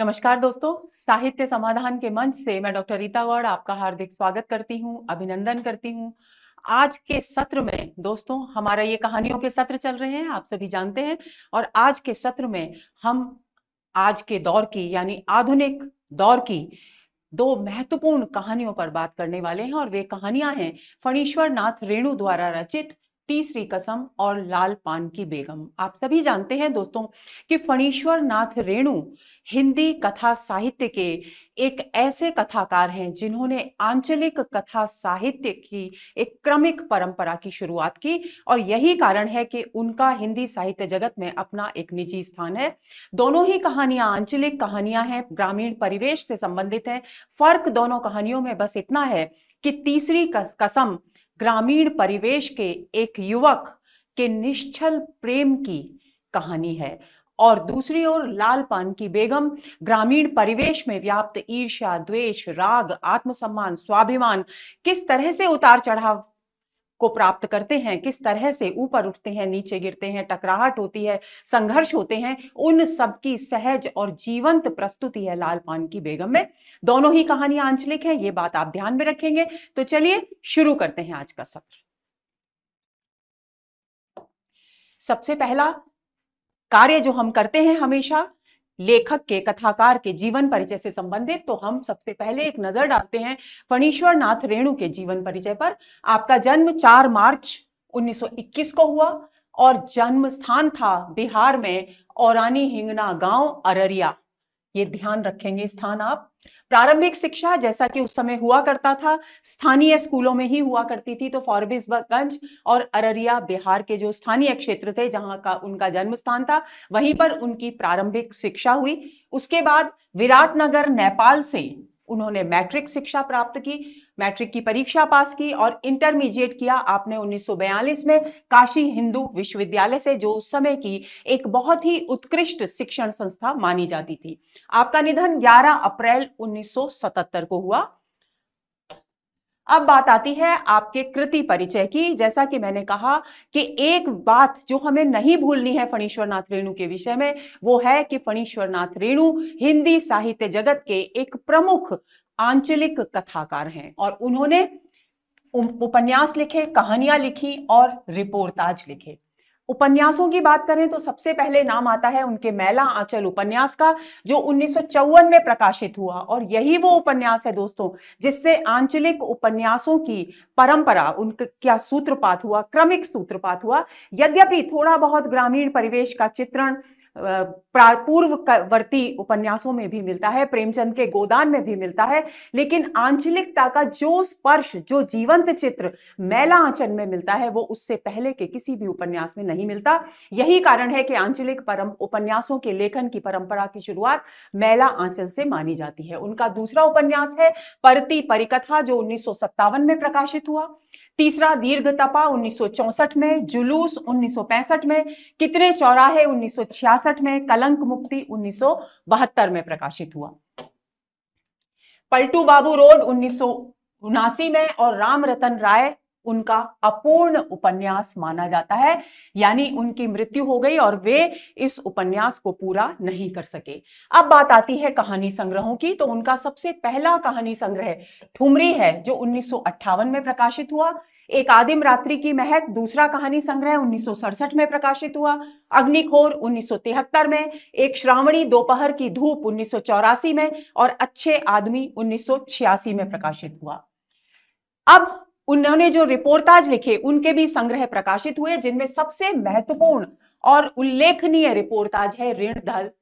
नमस्कार दोस्तों साहित्य समाधान के मंच से मैं डॉक्टर रीता गौड़ आपका हार्दिक स्वागत करती हूं अभिनंदन करती हूं आज के सत्र में दोस्तों हमारा ये कहानियों के सत्र चल रहे हैं आप सभी जानते हैं और आज के सत्र में हम आज के दौर की यानी आधुनिक दौर की दो महत्वपूर्ण कहानियों पर बात करने वाले हैं और वे कहानियां हैं फणीश्वर नाथ रेणु द्वारा रचित तीसरी कसम और लाल पान की बेगम आप सभी जानते हैं दोस्तों कि फणीश्वर नाथ रेणु हिंदी कथा साहित्य के एक ऐसे कथाकार हैं जिन्होंने आंचलिक कथा साहित्य की एक क्रमिक परंपरा की शुरुआत की और यही कारण है कि उनका हिंदी साहित्य जगत में अपना एक निजी स्थान है दोनों ही कहानियां आंचलिक कहानियां हैं ग्रामीण परिवेश से संबंधित हैं फर्क दोनों कहानियों में बस इतना है कि तीसरी कसम ग्रामीण परिवेश के एक युवक के निश्चल प्रेम की कहानी है और दूसरी ओर लाल पान की बेगम ग्रामीण परिवेश में व्याप्त ईर्ष्या द्वेष राग आत्मसम्मान स्वाभिमान किस तरह से उतार चढ़ाव को प्राप्त करते हैं किस तरह से ऊपर उठते हैं नीचे गिरते हैं टकराहट होती है संघर्ष होते हैं उन सब की सहज और जीवंत प्रस्तुति है लाल पान की बेगम में दोनों ही कहानियां आंचलिक है ये बात आप ध्यान में रखेंगे तो चलिए शुरू करते हैं आज का सत्र सबसे पहला कार्य जो हम करते हैं हमेशा लेखक के कथाकार के जीवन परिचय से संबंधित तो हम सबसे पहले एक नजर डालते हैं फणीश्वर नाथ रेणु के जीवन परिचय पर आपका जन्म 4 मार्च 1921 को हुआ और जन्म स्थान था बिहार में औरानी हिंगना गांव अररिया ये ध्यान रखेंगे स्थान आप प्रारंभिक शिक्षा जैसा कि उस समय हुआ करता था स्थानीय स्कूलों में ही हुआ करती थी तो फॉरबिसगंज और अररिया बिहार के जो स्थानीय क्षेत्र थे जहां का उनका जन्म स्थान था वहीं पर उनकी प्रारंभिक शिक्षा हुई उसके बाद विराटनगर नेपाल से उन्होंने मैट्रिक शिक्षा प्राप्त की मैट्रिक की परीक्षा पास की और इंटरमीडिएट किया आपने 1942 में काशी हिंदू विश्वविद्यालय से जो उस समय की एक बहुत ही उत्कृष्ट शिक्षण संस्था मानी जाती थी आपका निधन 11 अप्रैल 1977 को हुआ अब बात आती है आपके कृति परिचय की जैसा कि मैंने कहा कि एक बात जो हमें नहीं भूलनी है फणीश्वरनाथ रेणु के विषय में वो है कि फणीश्वरनाथ रेणु हिंदी साहित्य जगत के एक प्रमुख आंचलिक कथाकार हैं और उन्होंने उपन्यास लिखे कहानियां लिखी और आज लिखे उपन्यासों की बात करें तो सबसे पहले नाम आता है उनके मैला आंचल उपन्यास का जो उन्नीस में प्रकाशित हुआ और यही वो उपन्यास है दोस्तों जिससे आंचलिक उपन्यासों की परंपरा उनका क्या सूत्रपात हुआ क्रमिक सूत्रपात हुआ यद्यपि थोड़ा बहुत ग्रामीण परिवेश का चित्रण पूर्ववर्ती उपन्यासों में भी मिलता है प्रेमचंद के गोदान में भी मिलता है लेकिन आंचलिकता का जो स्पर्श जो जीवंत चित्र मैला आंचल में मिलता है वो उससे पहले के किसी भी उपन्यास में नहीं मिलता यही कारण है कि आंचलिक परम उपन्यासों के लेखन की परंपरा की शुरुआत मैला आंचल से मानी जाती है उनका दूसरा उपन्यास है परती परिकथा जो उन्नीस में प्रकाशित हुआ तीसरा दीर्घ तपा उन्नीस में जुलूस उन्नीस में कितने चौराहे उन्नीस में कलंक मुक्ति उन्नीस में प्रकाशित हुआ पलटू बाबू रोड उन्नीस में और राम रतन राय उनका अपूर्ण उपन्यास माना जाता है यानी उनकी मृत्यु हो गई और वे इस उपन्यास को पूरा नहीं कर सके अब बात आती है कहानी संग्रहों की तो उनका सबसे पहला कहानी संग्रह ठुमरी है जो उन्नीस में प्रकाशित हुआ एक आदिम रात्रि की महक दूसरा कहानी संग्रह उन्नीस में प्रकाशित हुआ अग्निखोर उन्नीस में एक श्रावणी दोपहर की धूप उन्नीस में और अच्छे आदमी उन्नीस में प्रकाशित हुआ अब उन्होंने जो रिपोर्टाज लिखे उनके भी संग्रह प्रकाशित हुए जिनमें सबसे महत्वपूर्ण और उल्लेखनीय रिपोर्टाज है ऋण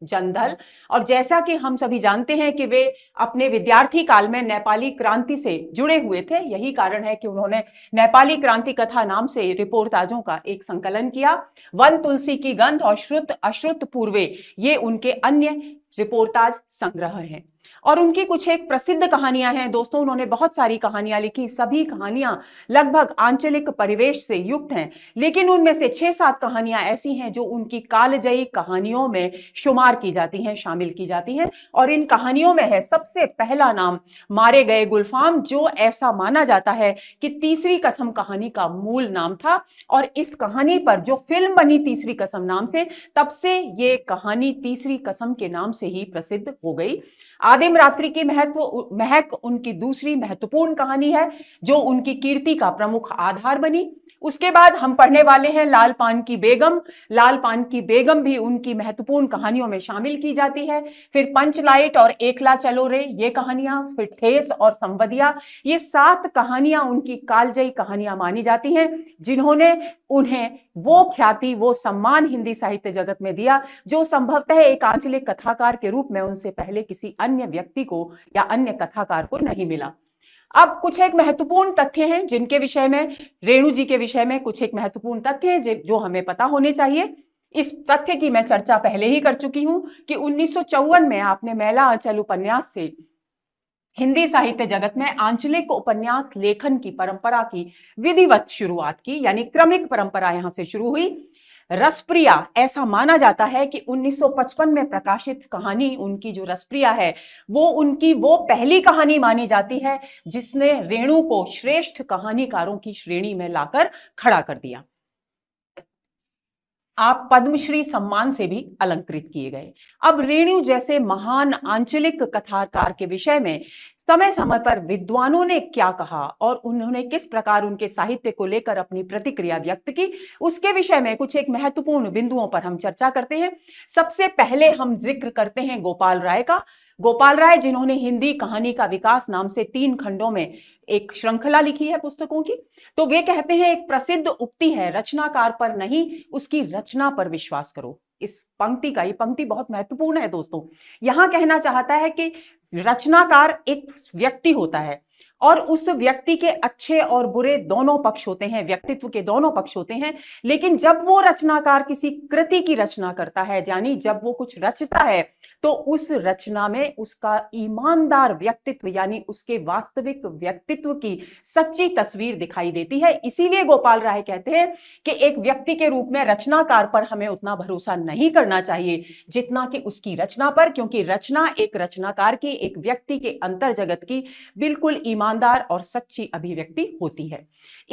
जनधल और जैसा कि हम सभी जानते हैं कि वे अपने विद्यार्थी काल में नेपाली क्रांति से जुड़े हुए थे यही कारण है कि उन्होंने नेपाली क्रांति कथा नाम से रिपोर्टाजों का एक संकलन किया वन तुलसी की गंध और श्रुत अश्रुत पूर्वे ये उनके अन्य रिपोर्टाज संग्रह हैं और उनकी कुछ एक प्रसिद्ध कहानियां हैं दोस्तों उन्होंने बहुत सारी कहानियां लिखी सभी कहानियां लगभग आंचलिक परिवेश से युक्त हैं लेकिन उनमें से छह सात कहानियां ऐसी हैं जो उनकी कालजयी कहानियों में शुमार की जाती हैं शामिल की जाती हैं और इन कहानियों में है सबसे पहला नाम मारे गए गुलफाम जो ऐसा माना जाता है कि तीसरी कसम कहानी का मूल नाम था और इस कहानी पर जो फिल्म बनी तीसरी कसम नाम से तब से ये कहानी तीसरी कसम के नाम से ही प्रसिद्ध हो गई आदिम रात्रि की महत्व महक उनकी दूसरी महत्वपूर्ण कहानी है जो उनकी कीर्ति का प्रमुख आधार बनी उसके बाद हम पढ़ने वाले हैं लाल पान की बेगम लाल पान की बेगम भी उनकी महत्वपूर्ण कहानियों में शामिल की जाती है फिर पंचलाइट और एकला चलो रे ये कहानियां फिर ठेस और संवदिया ये सात कहानियां उनकी कालजयी कहानियां मानी जाती हैं जिन्होंने उन्हें वो ख्याति वो सम्मान हिंदी साहित्य जगत में दिया जो संभवतः एक आंचलिक कथाकार के रूप में उनसे पहले किसी अन्य व्यक्ति को या अन्य कथाकार को नहीं मिला अब कुछ एक महत्वपूर्ण तथ्य हैं जिनके विषय में रेणु जी के विषय में कुछ एक महत्वपूर्ण तथ्य हैं जो हमें पता होने चाहिए इस तथ्य की मैं चर्चा पहले ही कर चुकी हूं कि उन्नीस में आपने मेला अंचल उपन्यास से हिंदी साहित्य जगत में आंचलिक उपन्यास लेखन की परंपरा की विधिवत शुरुआत की यानी क्रमिक परंपरा यहां से शुरू हुई रसप्रिया ऐसा माना जाता है कि 1955 में प्रकाशित कहानी उनकी जो रसप्रिया है वो उनकी वो पहली कहानी मानी जाती है जिसने रेणु को श्रेष्ठ कहानीकारों की श्रेणी में लाकर खड़ा कर दिया आप पद्मश्री सम्मान से भी अलंकृत किए गए अब रेणु जैसे महान आंचलिक कथाकार के विषय में समय समय पर विद्वानों ने क्या कहा और उन्होंने किस प्रकार उनके साहित्य को लेकर अपनी प्रतिक्रिया व्यक्त की उसके विषय में कुछ एक महत्वपूर्ण बिंदुओं पर हम चर्चा करते हैं सबसे पहले हम जिक्र करते हैं गोपाल राय का गोपाल राय जिन्होंने हिंदी कहानी का विकास नाम से तीन खंडों में एक श्रृंखला लिखी है पुस्तकों की तो वे कहते हैं एक प्रसिद्ध उक्ति है रचनाकार पर नहीं उसकी रचना पर विश्वास करो इस पंक्ति का ये पंक्ति बहुत महत्वपूर्ण है दोस्तों यहां कहना चाहता है कि रचनाकार एक व्यक्ति होता है और उस व्यक्ति के अच्छे और बुरे दोनों पक्ष होते हैं व्यक्तित्व के दोनों पक्ष होते हैं लेकिन जब वो रचनाकार किसी कृति की रचना करता है यानी जब वो कुछ रचता है तो उस रचना में उसका ईमानदार व्यक्तित्व यानी उसके वास्तविक व्यक्तित्व की सच्ची तस्वीर दिखाई देती है इसीलिए गोपाल राय कहते हैं कि एक व्यक्ति के रूप में रचनाकार पर हमें उतना भरोसा नहीं करना चाहिए जितना कि उसकी रचना पर क्योंकि रचना एक रचनाकार की एक व्यक्ति के अंतर जगत की बिल्कुल ईमानदार और सच्ची अभिव्यक्ति होती है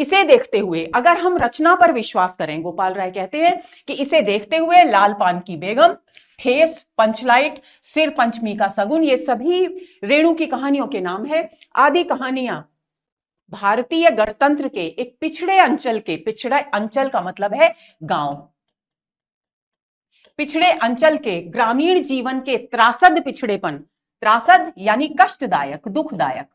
इसे देखते हुए अगर हम रचना पर विश्वास करें गोपाल राय कहते हैं कि इसे देखते हुए लाल पान की बेगम ठेस पंचलाइट सिर पंचमी का सगुन ये सभी रेणु की कहानियों के नाम है आदि कहानियां भारतीय गणतंत्र के एक पिछड़े अंचल के पिछड़े अंचल का मतलब है गांव पिछड़े अंचल के ग्रामीण जीवन के त्रासद पिछड़ेपन त्रासद यानी कष्टदायक दुखदायक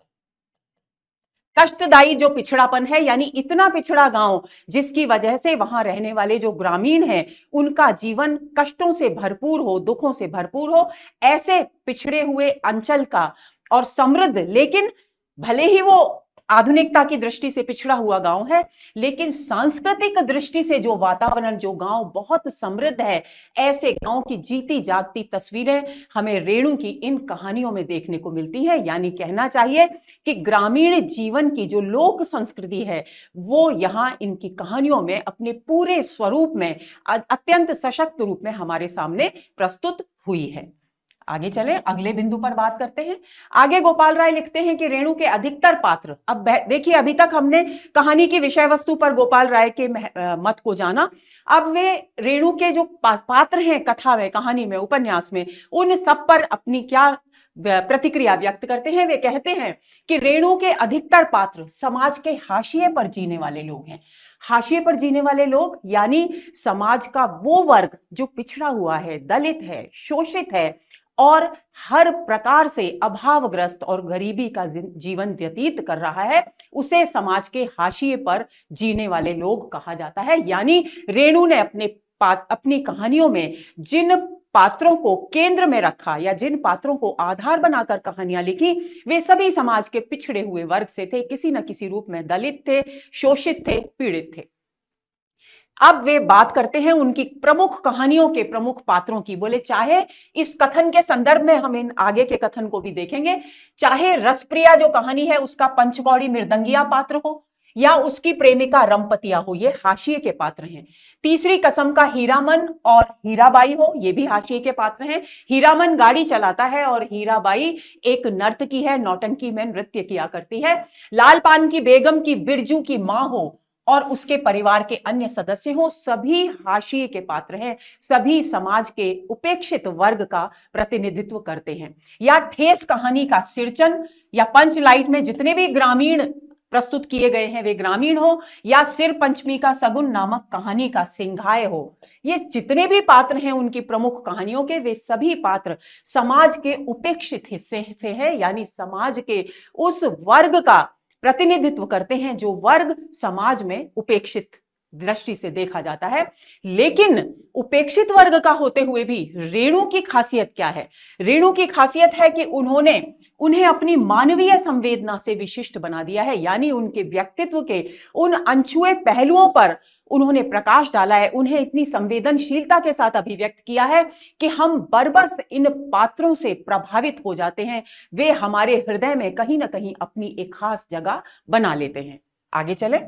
कष्टदायी जो पिछड़ापन है यानी इतना पिछड़ा गांव जिसकी वजह से वहां रहने वाले जो ग्रामीण हैं उनका जीवन कष्टों से भरपूर हो दुखों से भरपूर हो ऐसे पिछड़े हुए अंचल का और समृद्ध लेकिन भले ही वो आधुनिकता की दृष्टि से पिछड़ा हुआ गांव है लेकिन सांस्कृतिक दृष्टि से जो वातावरण जो गांव बहुत समृद्ध है ऐसे गांव की जीती जागती तस्वीरें हमें रेणु की इन कहानियों में देखने को मिलती है यानी कहना चाहिए कि ग्रामीण जीवन की जो लोक संस्कृति है वो यहाँ इनकी कहानियों में अपने पूरे स्वरूप में अत्यंत सशक्त रूप में हमारे सामने प्रस्तुत हुई है आगे चले अगले बिंदु पर बात करते हैं आगे गोपाल राय लिखते हैं कि रेणु के अधिकतर पात्र अब देखिए अभी तक हमने कहानी की विषय वस्तु पर गोपाल राय के मत को जाना अब वे रेणु के जो पात्र हैं कथा में कहानी में उपन्यास में उन सब पर अपनी क्या प्रतिक्रिया व्यक्त करते हैं वे कहते हैं कि रेणु के अधिकतर पात्र समाज के हाशिए पर जीने वाले लोग हैं हाशिए पर जीने वाले लोग यानी समाज का वो वर्ग जो पिछड़ा हुआ है दलित है शोषित है और हर प्रकार से अभावग्रस्त और गरीबी का जीवन व्यतीत कर रहा है उसे समाज के हाशिए पर जीने वाले लोग कहा जाता है यानी रेणु ने अपने अपनी कहानियों में जिन पात्रों को केंद्र में रखा या जिन पात्रों को आधार बनाकर कहानियां लिखी वे सभी समाज के पिछड़े हुए वर्ग से थे किसी न किसी रूप में दलित थे शोषित थे पीड़ित थे अब वे बात करते हैं उनकी प्रमुख कहानियों के प्रमुख पात्रों की बोले चाहे इस कथन के संदर्भ में हम इन आगे के कथन को भी देखेंगे चाहे रसप्रिया जो कहानी है उसका पंचकौड़ी मृदंगिया पात्र हो या उसकी प्रेमिका रमपतिया हो ये हाशिए के पात्र हैं तीसरी कसम का हीरामन और हीराबाई हो ये भी हाशिए के पात्र हैं हीरामन गाड़ी चलाता है और हीराबाई एक नर्तकी है नौटंकी में नृत्य किया करती है लाल पान की बेगम की बिरजू की माँ हो और उसके परिवार के अन्य सदस्य हों सभी हाशिए के पात्र हैं सभी समाज के उपेक्षित वर्ग का प्रतिनिधित्व करते हैं या ठेस कहानी का सिरचन या पंच लाइट में जितने भी ग्रामीण प्रस्तुत किए गए हैं वे ग्रामीण हो या सिर पंचमी का सगुन नामक कहानी का सिंघाय हो ये जितने भी पात्र हैं उनकी प्रमुख कहानियों के वे सभी पात्र समाज के उपेक्षित हिस्से से हैं यानी समाज के उस वर्ग का प्रतिनिधित्व करते हैं जो वर्ग समाज में उपेक्षित दृष्टि से देखा जाता है लेकिन उपेक्षित वर्ग का होते हुए भी रेणु की खासियत क्या है रेणु की खासियत है कि उन्होंने उन्हें अपनी मानवीय संवेदना से विशिष्ट बना दिया है यानी उनके व्यक्तित्व के उन अनछुए पहलुओं पर उन्होंने प्रकाश डाला है उन्हें इतनी संवेदनशीलता के साथ अभिव्यक्त किया है कि हम बरबस इन पात्रों से प्रभावित हो जाते हैं वे हमारे हृदय में कहीं ना कहीं अपनी एक खास जगह बना लेते हैं आगे चले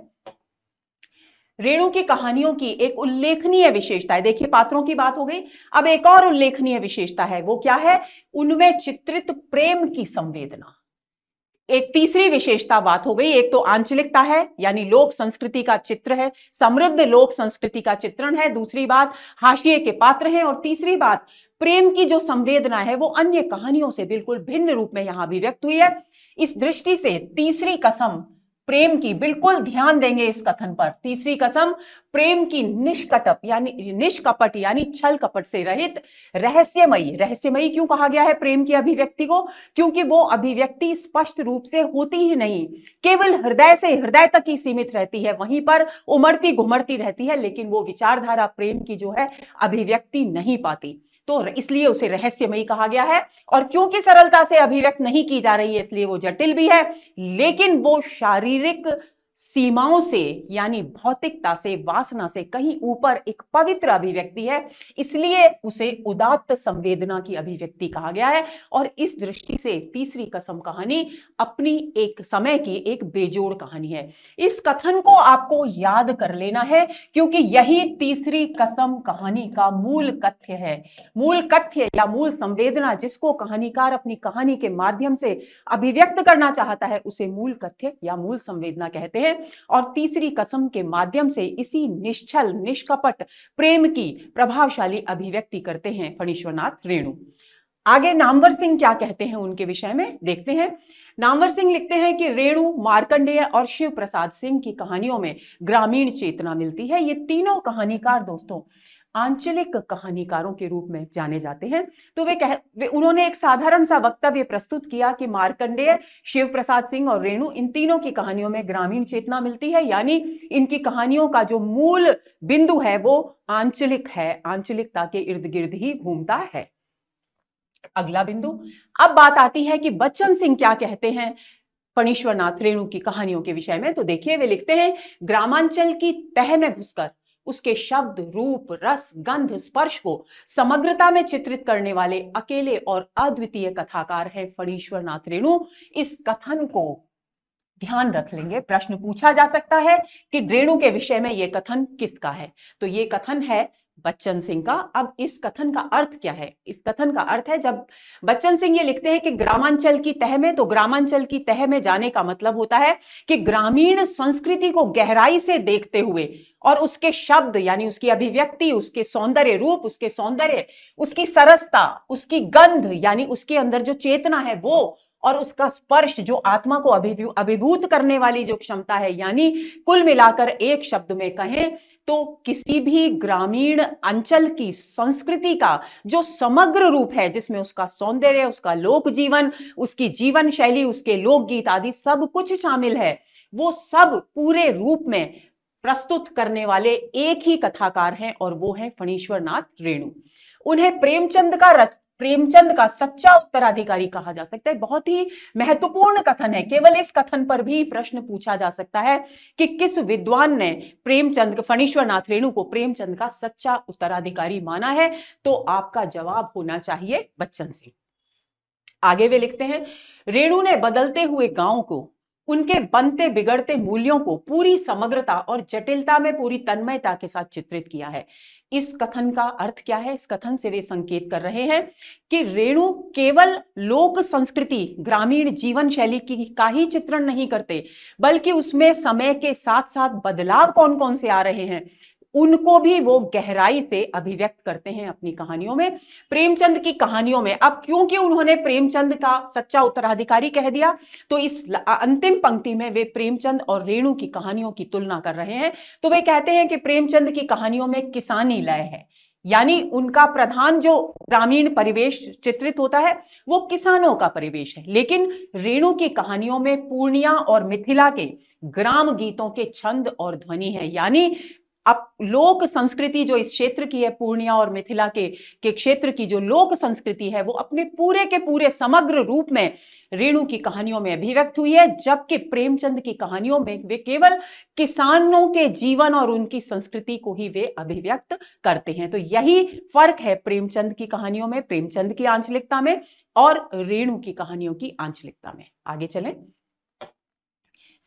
रेणु की कहानियों की एक उल्लेखनीय विशेषता है देखिए पात्रों की बात हो गई अब एक और उल्लेखनीय विशेषता है वो क्या है उनमें चित्रित प्रेम की संवेदना एक तीसरी विशेषता बात हो गई एक तो आंचलिकता है यानी लोक संस्कृति का चित्र है समृद्ध लोक संस्कृति का चित्रण है दूसरी बात हाशिए के पात्र हैं और तीसरी बात प्रेम की जो संवेदना है वो अन्य कहानियों से बिल्कुल भिन्न रूप में यहां अभिव्यक्त हुई है इस दृष्टि से तीसरी कसम प्रेम की बिल्कुल ध्यान देंगे इस कथन पर तीसरी कसम प्रेम की निष्कटप यानी निष्कपट यानी छल कपट से रहित रहस्यमयी रहस्यमयी क्यों कहा गया है प्रेम की अभिव्यक्ति को क्योंकि वो अभिव्यक्ति स्पष्ट रूप से होती ही नहीं केवल हृदय से हृदय तक ही सीमित रहती है वहीं पर उमड़ती घुमड़ती रहती है लेकिन वो विचारधारा प्रेम की जो है अभिव्यक्ति नहीं पाती तो इसलिए उसे रहस्यमयी कहा गया है और क्योंकि सरलता से अभिव्यक्त नहीं की जा रही है इसलिए वो जटिल भी है लेकिन वो शारीरिक सीमाओं से यानी भौतिकता से वासना से कहीं ऊपर एक पवित्र अभिव्यक्ति है इसलिए उसे उदात्त संवेदना की अभिव्यक्ति कहा गया है और इस दृष्टि से तीसरी कसम कहानी अपनी एक समय की एक बेजोड़ कहानी है इस कथन को आपको याद कर लेना है क्योंकि यही तीसरी कसम कहानी का मूल कथ्य है मूल कथ्य या मूल संवेदना जिसको कहानीकार अपनी कहानी के माध्यम से अभिव्यक्त करना चाहता है उसे मूल कथ्य या मूल संवेदना कहते हैं है और तीसरी कसम के माध्यम से इसी निश्चल निष्कपट प्रेम की प्रभावशाली अभिव्यक्ति करते हैं फणीश्वरनाथ रेणु आगे नामवर सिंह क्या कहते हैं उनके विषय में देखते हैं नामवर सिंह लिखते हैं कि रेणु मार्कंडेय और शिव प्रसाद सिंह की कहानियों में ग्रामीण चेतना मिलती है ये तीनों कहानीकार दोस्तों आंचलिक कहानीकारों के रूप में जाने जाते हैं तो वे कह वे उन्होंने एक साधारण सा वक्तव्य प्रस्तुत किया कि मार्कंडेय शिव प्रसाद सिंह और रेणु इन तीनों की कहानियों में ग्रामीण चेतना मिलती है यानी इनकी कहानियों का जो मूल बिंदु है वो आंचलिक है आंचलिकता के इर्द गिर्द ही घूमता है अगला बिंदु अब बात आती है कि बच्चन सिंह क्या कहते हैं फणीश्वरनाथ रेणु की कहानियों के विषय में तो देखिए वे लिखते हैं ग्रामांचल की तह में घुसकर उसके शब्द रूप रस गंध स्पर्श को समग्रता में चित्रित करने वाले अकेले और अद्वितीय कथाकार हैं फणीश्वर नाथ रेणु इस कथन को ध्यान रख लेंगे प्रश्न पूछा जा सकता है कि रेणु के विषय में यह कथन किसका है तो ये कथन है बच्चन सिंह का अब इस कथन का अर्थ क्या है इस कथन का अर्थ है जब बच्चन सिंह ये लिखते हैं कि ग्रामांचल की तह में तो ग्रामांचल की तह में जाने का मतलब होता है कि ग्रामीण संस्कृति को गहराई से देखते हुए और उसके शब्द यानी उसकी अभिव्यक्ति उसके सौंदर्य रूप उसके सौंदर्य उसकी सरसता उसकी गंध यानी उसके अंदर जो चेतना है वो और उसका स्पर्श जो आत्मा को अभिभूत करने वाली जो क्षमता है यानी कुल मिलाकर एक शब्द में कहें तो किसी भी ग्रामीण अंचल की संस्कृति का जो समग्र रूप है जिसमें उसका सौंदर्य उसका लोक जीवन उसकी जीवन शैली उसके लोकगीत आदि सब कुछ शामिल है वो सब पूरे रूप में प्रस्तुत करने वाले एक ही कथाकार हैं और वो है फणीश्वर नाथ रेणु उन्हें प्रेमचंद का रच प्रेमचंद का सच्चा उत्तराधिकारी कहा जा सकता है बहुत ही महत्वपूर्ण कथन है केवल इस कथन पर भी प्रश्न पूछा जा सकता है कि किस विद्वान ने प्रेमचंद फणीश्वर नाथ रेणु को प्रेमचंद का सच्चा उत्तराधिकारी माना है तो आपका जवाब होना चाहिए बच्चन सिंह आगे वे लिखते हैं रेणु ने बदलते हुए गांव को उनके बनते बिगड़ते मूल्यों को पूरी समग्रता और जटिलता में पूरी तन्मयता के साथ चित्रित किया है इस कथन का अर्थ क्या है इस कथन से वे संकेत कर रहे हैं कि रेणु केवल लोक संस्कृति ग्रामीण जीवन शैली की का ही चित्रण नहीं करते बल्कि उसमें समय के साथ साथ बदलाव कौन कौन से आ रहे हैं उनको भी वो गहराई से अभिव्यक्त करते हैं अपनी कहानियों में प्रेमचंद की कहानियों में अब क्योंकि उन्होंने प्रेमचंद का सच्चा उत्तराधिकारी कह दिया तो इस अंतिम पंक्ति में वे प्रेमचंद और रेणु की कहानियों की तुलना कर रहे हैं तो वे कहते हैं कि प्रेमचंद की कहानियों में किसानी लय है यानी उनका प्रधान जो ग्रामीण परिवेश चित्रित होता है वो किसानों का परिवेश है लेकिन रेणु की कहानियों में पूर्णिया और मिथिला के ग्राम गीतों के छंद और ध्वनि है यानी अब लोक संस्कृति जो इस क्षेत्र की है पूर्णिया और मिथिला के के क्षेत्र की जो लोक संस्कृति है वो अपने पूरे के पूरे समग्र रूप में रेणु की कहानियों में अभिव्यक्त हुई है जबकि प्रेमचंद की कहानियों में वे केवल किसानों के जीवन और उनकी संस्कृति को ही वे अभिव्यक्त करते हैं तो यही फर्क है प्रेमचंद की कहानियों में प्रेमचंद की आंचलिकता में और रेणु की कहानियों की आंचलिकता में आगे चलें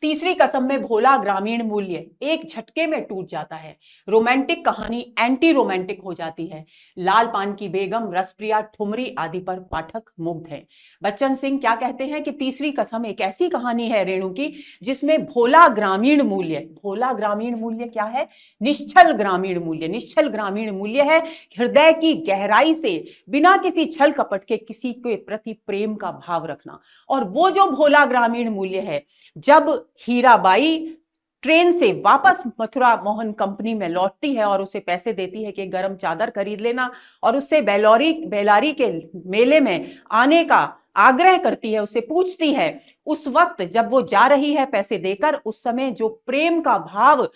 तीसरी कसम में भोला ग्रामीण मूल्य एक झटके में टूट जाता है रोमांटिक कहानी एंटी रोमांटिक हो जाती है लाल पान की बेगम रसप्रिया ठुमरी आदि पर पाठक मुग्ध है बच्चन सिंह क्या कहते हैं कि तीसरी कसम एक ऐसी कहानी है रेणु की जिसमें भोला ग्रामीण मूल्य भोला ग्रामीण मूल्य क्या है निश्चल ग्रामीण मूल्य निश्चल ग्रामीण मूल्य है हृदय की गहराई से बिना किसी छल कपट के किसी के प्रति प्रेम का भाव रखना और वो जो भोला ग्रामीण मूल्य है जब हीराबाई ट्रेन से वापस मथुरा मोहन कंपनी में लौटती है और उसे पैसे देती है कि गर्म चादर खरीद लेना और उससे बेलौरी बेलारी के मेले में आने का आग्रह करती है उसे पूछती है उस वक्त जब वो जा रही है पैसे देकर उस समय जो प्रेम का भाव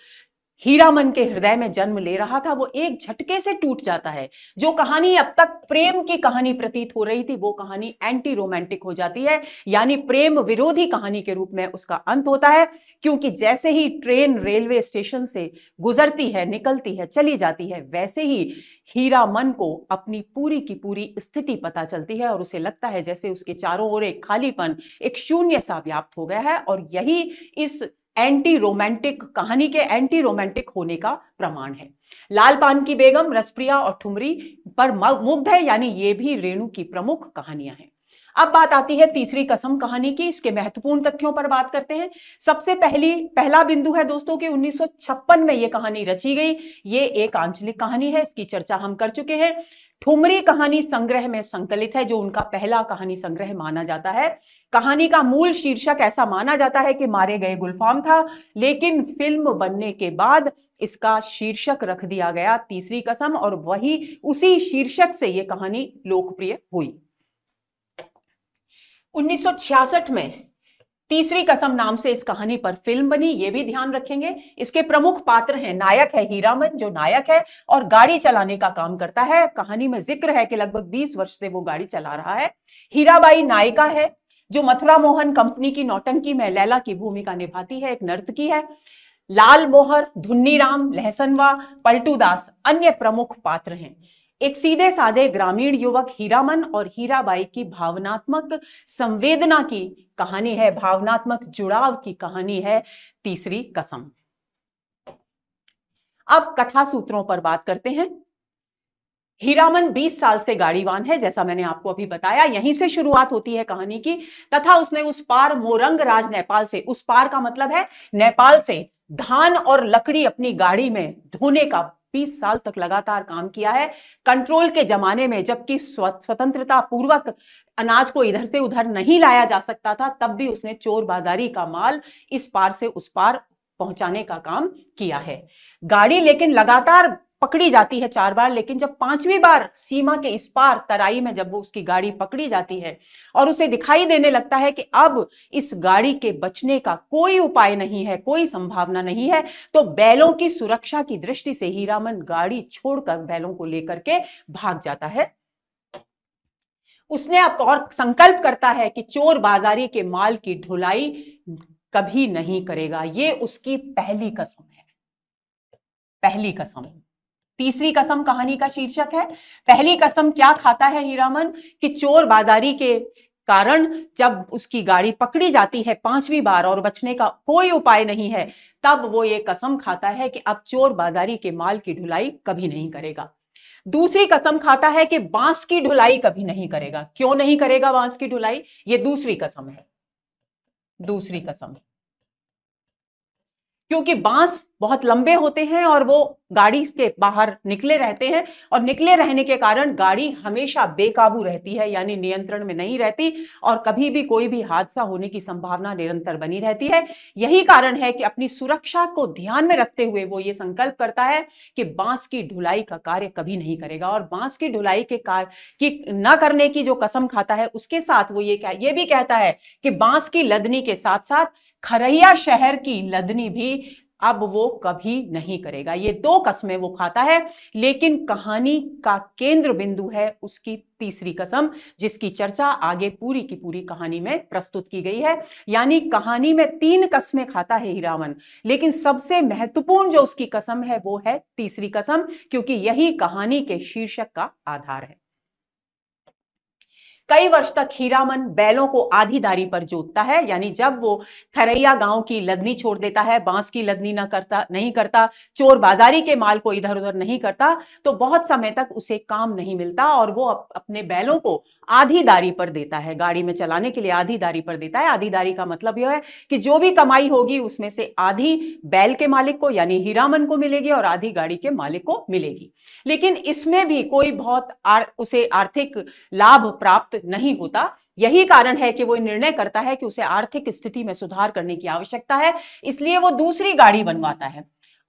हीरामन के हृदय में जन्म ले रहा था वो एक झटके से टूट जाता है जो कहानी अब तक प्रेम की कहानी प्रतीत हो रही थी वो कहानी एंटी रोमांटिक हो जाती है यानी प्रेम विरोधी कहानी के रूप में उसका अंत होता है क्योंकि जैसे ही ट्रेन रेलवे स्टेशन से गुजरती है निकलती है चली जाती है वैसे ही हीरा मन को अपनी पूरी की पूरी स्थिति पता चलती है और उसे लगता है जैसे उसके चारों ओर एक खालीपन एक शून्य सा व्याप्त हो गया है और यही इस एंटी रोमांटिक कहानी के एंटी रोमांटिक होने का प्रमाण है लाल पान की बेगम रसप्रिया और ठुमरी पर मुग्ध है यानी ये भी रेणु की प्रमुख कहानियां हैं अब बात आती है तीसरी कसम कहानी की इसके महत्वपूर्ण तथ्यों पर बात करते हैं सबसे पहली पहला बिंदु है दोस्तों कि 1956 में ये कहानी रची गई ये एक आंचलिक कहानी है इसकी चर्चा हम कर चुके हैं ठुमरी कहानी संग्रह में संकलित है जो उनका पहला कहानी संग्रह माना जाता है कहानी का मूल शीर्षक ऐसा माना जाता है कि मारे गए गुलफाम था लेकिन फिल्म बनने के बाद इसका शीर्षक रख दिया गया तीसरी कसम और वही उसी शीर्षक से यह कहानी लोकप्रिय हुई 1966 में तीसरी कसम नाम से इस कहानी पर फिल्म बनी ये भी ध्यान रखेंगे इसके प्रमुख पात्र हैं नायक है हीरामन जो नायक है और गाड़ी चलाने का काम करता है कहानी में जिक्र है कि लगभग 20 वर्ष से वो गाड़ी चला रहा है हीराबाई नायिका है जो मथुरा मोहन कंपनी की नौटंकी में लैला की भूमिका निभाती है एक नर्तकी है लाल मोहर धुन्नी राम लहसनवा पलटू दास अन्य प्रमुख पात्र हैं एक सीधे साधे ग्रामीण युवक हीरामन और हीराबाई की भावनात्मक संवेदना की कहानी है भावनात्मक जुड़ाव की कहानी है तीसरी कसम अब कथा सूत्रों पर बात करते हैं हीरामन 20 साल से गाड़ीवान है जैसा मैंने आपको अभी बताया यहीं से शुरुआत होती है कहानी की तथा उसने उस पार मोरंग राज नेपाल से उस पार का मतलब है नेपाल से धान और लकड़ी अपनी गाड़ी में धोने का बीस साल तक लगातार काम किया है कंट्रोल के जमाने में जबकि स्वतंत्रता पूर्वक अनाज को इधर से उधर नहीं लाया जा सकता था तब भी उसने चोर बाजारी का माल इस पार से उस पार पहुंचाने का काम किया है गाड़ी लेकिन लगातार पकड़ी जाती है चार बार लेकिन जब पांचवी बार सीमा के इस पार तराई में जब वो उसकी गाड़ी पकड़ी जाती है और उसे दिखाई देने लगता है कि अब इस गाड़ी के बचने का कोई उपाय नहीं है कोई संभावना नहीं है तो बैलों की सुरक्षा की दृष्टि से हीरामन गाड़ी छोड़कर बैलों को लेकर के भाग जाता है उसने अब तो और संकल्प करता है कि चोर बाजारी के माल की ढुलाई कभी नहीं करेगा ये उसकी पहली कसम है पहली कसम तीसरी कसम कहानी का शीर्षक है पहली कसम क्या खाता है हीरामन कि चोर बाजारी के कारण जब उसकी गाड़ी पकड़ी जाती है पांचवी बार और बचने का कोई उपाय नहीं है तब वो ये कसम खाता है कि अब चोर बाजारी के माल की ढुलाई कभी नहीं करेगा दूसरी कसम खाता है कि बांस की ढुलाई कभी नहीं करेगा क्यों नहीं करेगा बांस की ढुलाई ये दूसरी कसम है दूसरी कसम क्योंकि बांस बहुत लंबे होते हैं और वो गाड़ी के बाहर निकले रहते हैं और निकले रहने के कारण गाड़ी हमेशा बेकाबू रहती है यानी नियंत्रण में नहीं रहती और कभी भी कोई भी हादसा होने की संभावना निरंतर बनी रहती है यही कारण है कि अपनी सुरक्षा को ध्यान में रखते हुए वो ये संकल्प करता है कि बांस की ढुलाई का कार्य कभी नहीं करेगा और बांस की ढुलाई के कार्य की न करने की जो कसम खाता है उसके साथ वो ये क्या ये भी कहता है कि बांस की लदनी के साथ साथ खरैया शहर की लदनी भी अब वो कभी नहीं करेगा ये दो कसमें वो खाता है लेकिन कहानी का केंद्र बिंदु है उसकी तीसरी कसम जिसकी चर्चा आगे पूरी की पूरी कहानी में प्रस्तुत की गई है यानी कहानी में तीन कसमें खाता है हीरावन लेकिन सबसे महत्वपूर्ण जो उसकी कसम है वो है तीसरी कसम क्योंकि यही कहानी के शीर्षक का आधार है कई वर्ष तक हीरामन बैलों को आधी दारी पर जोतता है यानी जब वो खरैया गांव की लगनी छोड़ देता है बांस की लगनी ना करता नहीं करता चोर बाजारी के माल को इधर उधर नहीं करता तो बहुत समय तक उसे काम नहीं मिलता और वो अप, अपने बैलों को आधी दारी पर देता है गाड़ी में चलाने के लिए आधी दारी पर देता है आधी दारी का मतलब यह है कि जो भी कमाई होगी उसमें से आधी बैल के मालिक को यानी हीरामन को मिलेगी और आधी गाड़ी के मालिक को मिलेगी लेकिन इसमें भी कोई बहुत आर, उसे आर्थिक लाभ प्राप्त नहीं होता यही कारण है कि वो निर्णय करता है कि उसे आर्थिक स्थिति में सुधार करने की आवश्यकता है इसलिए वो दूसरी गाड़ी बनवाता है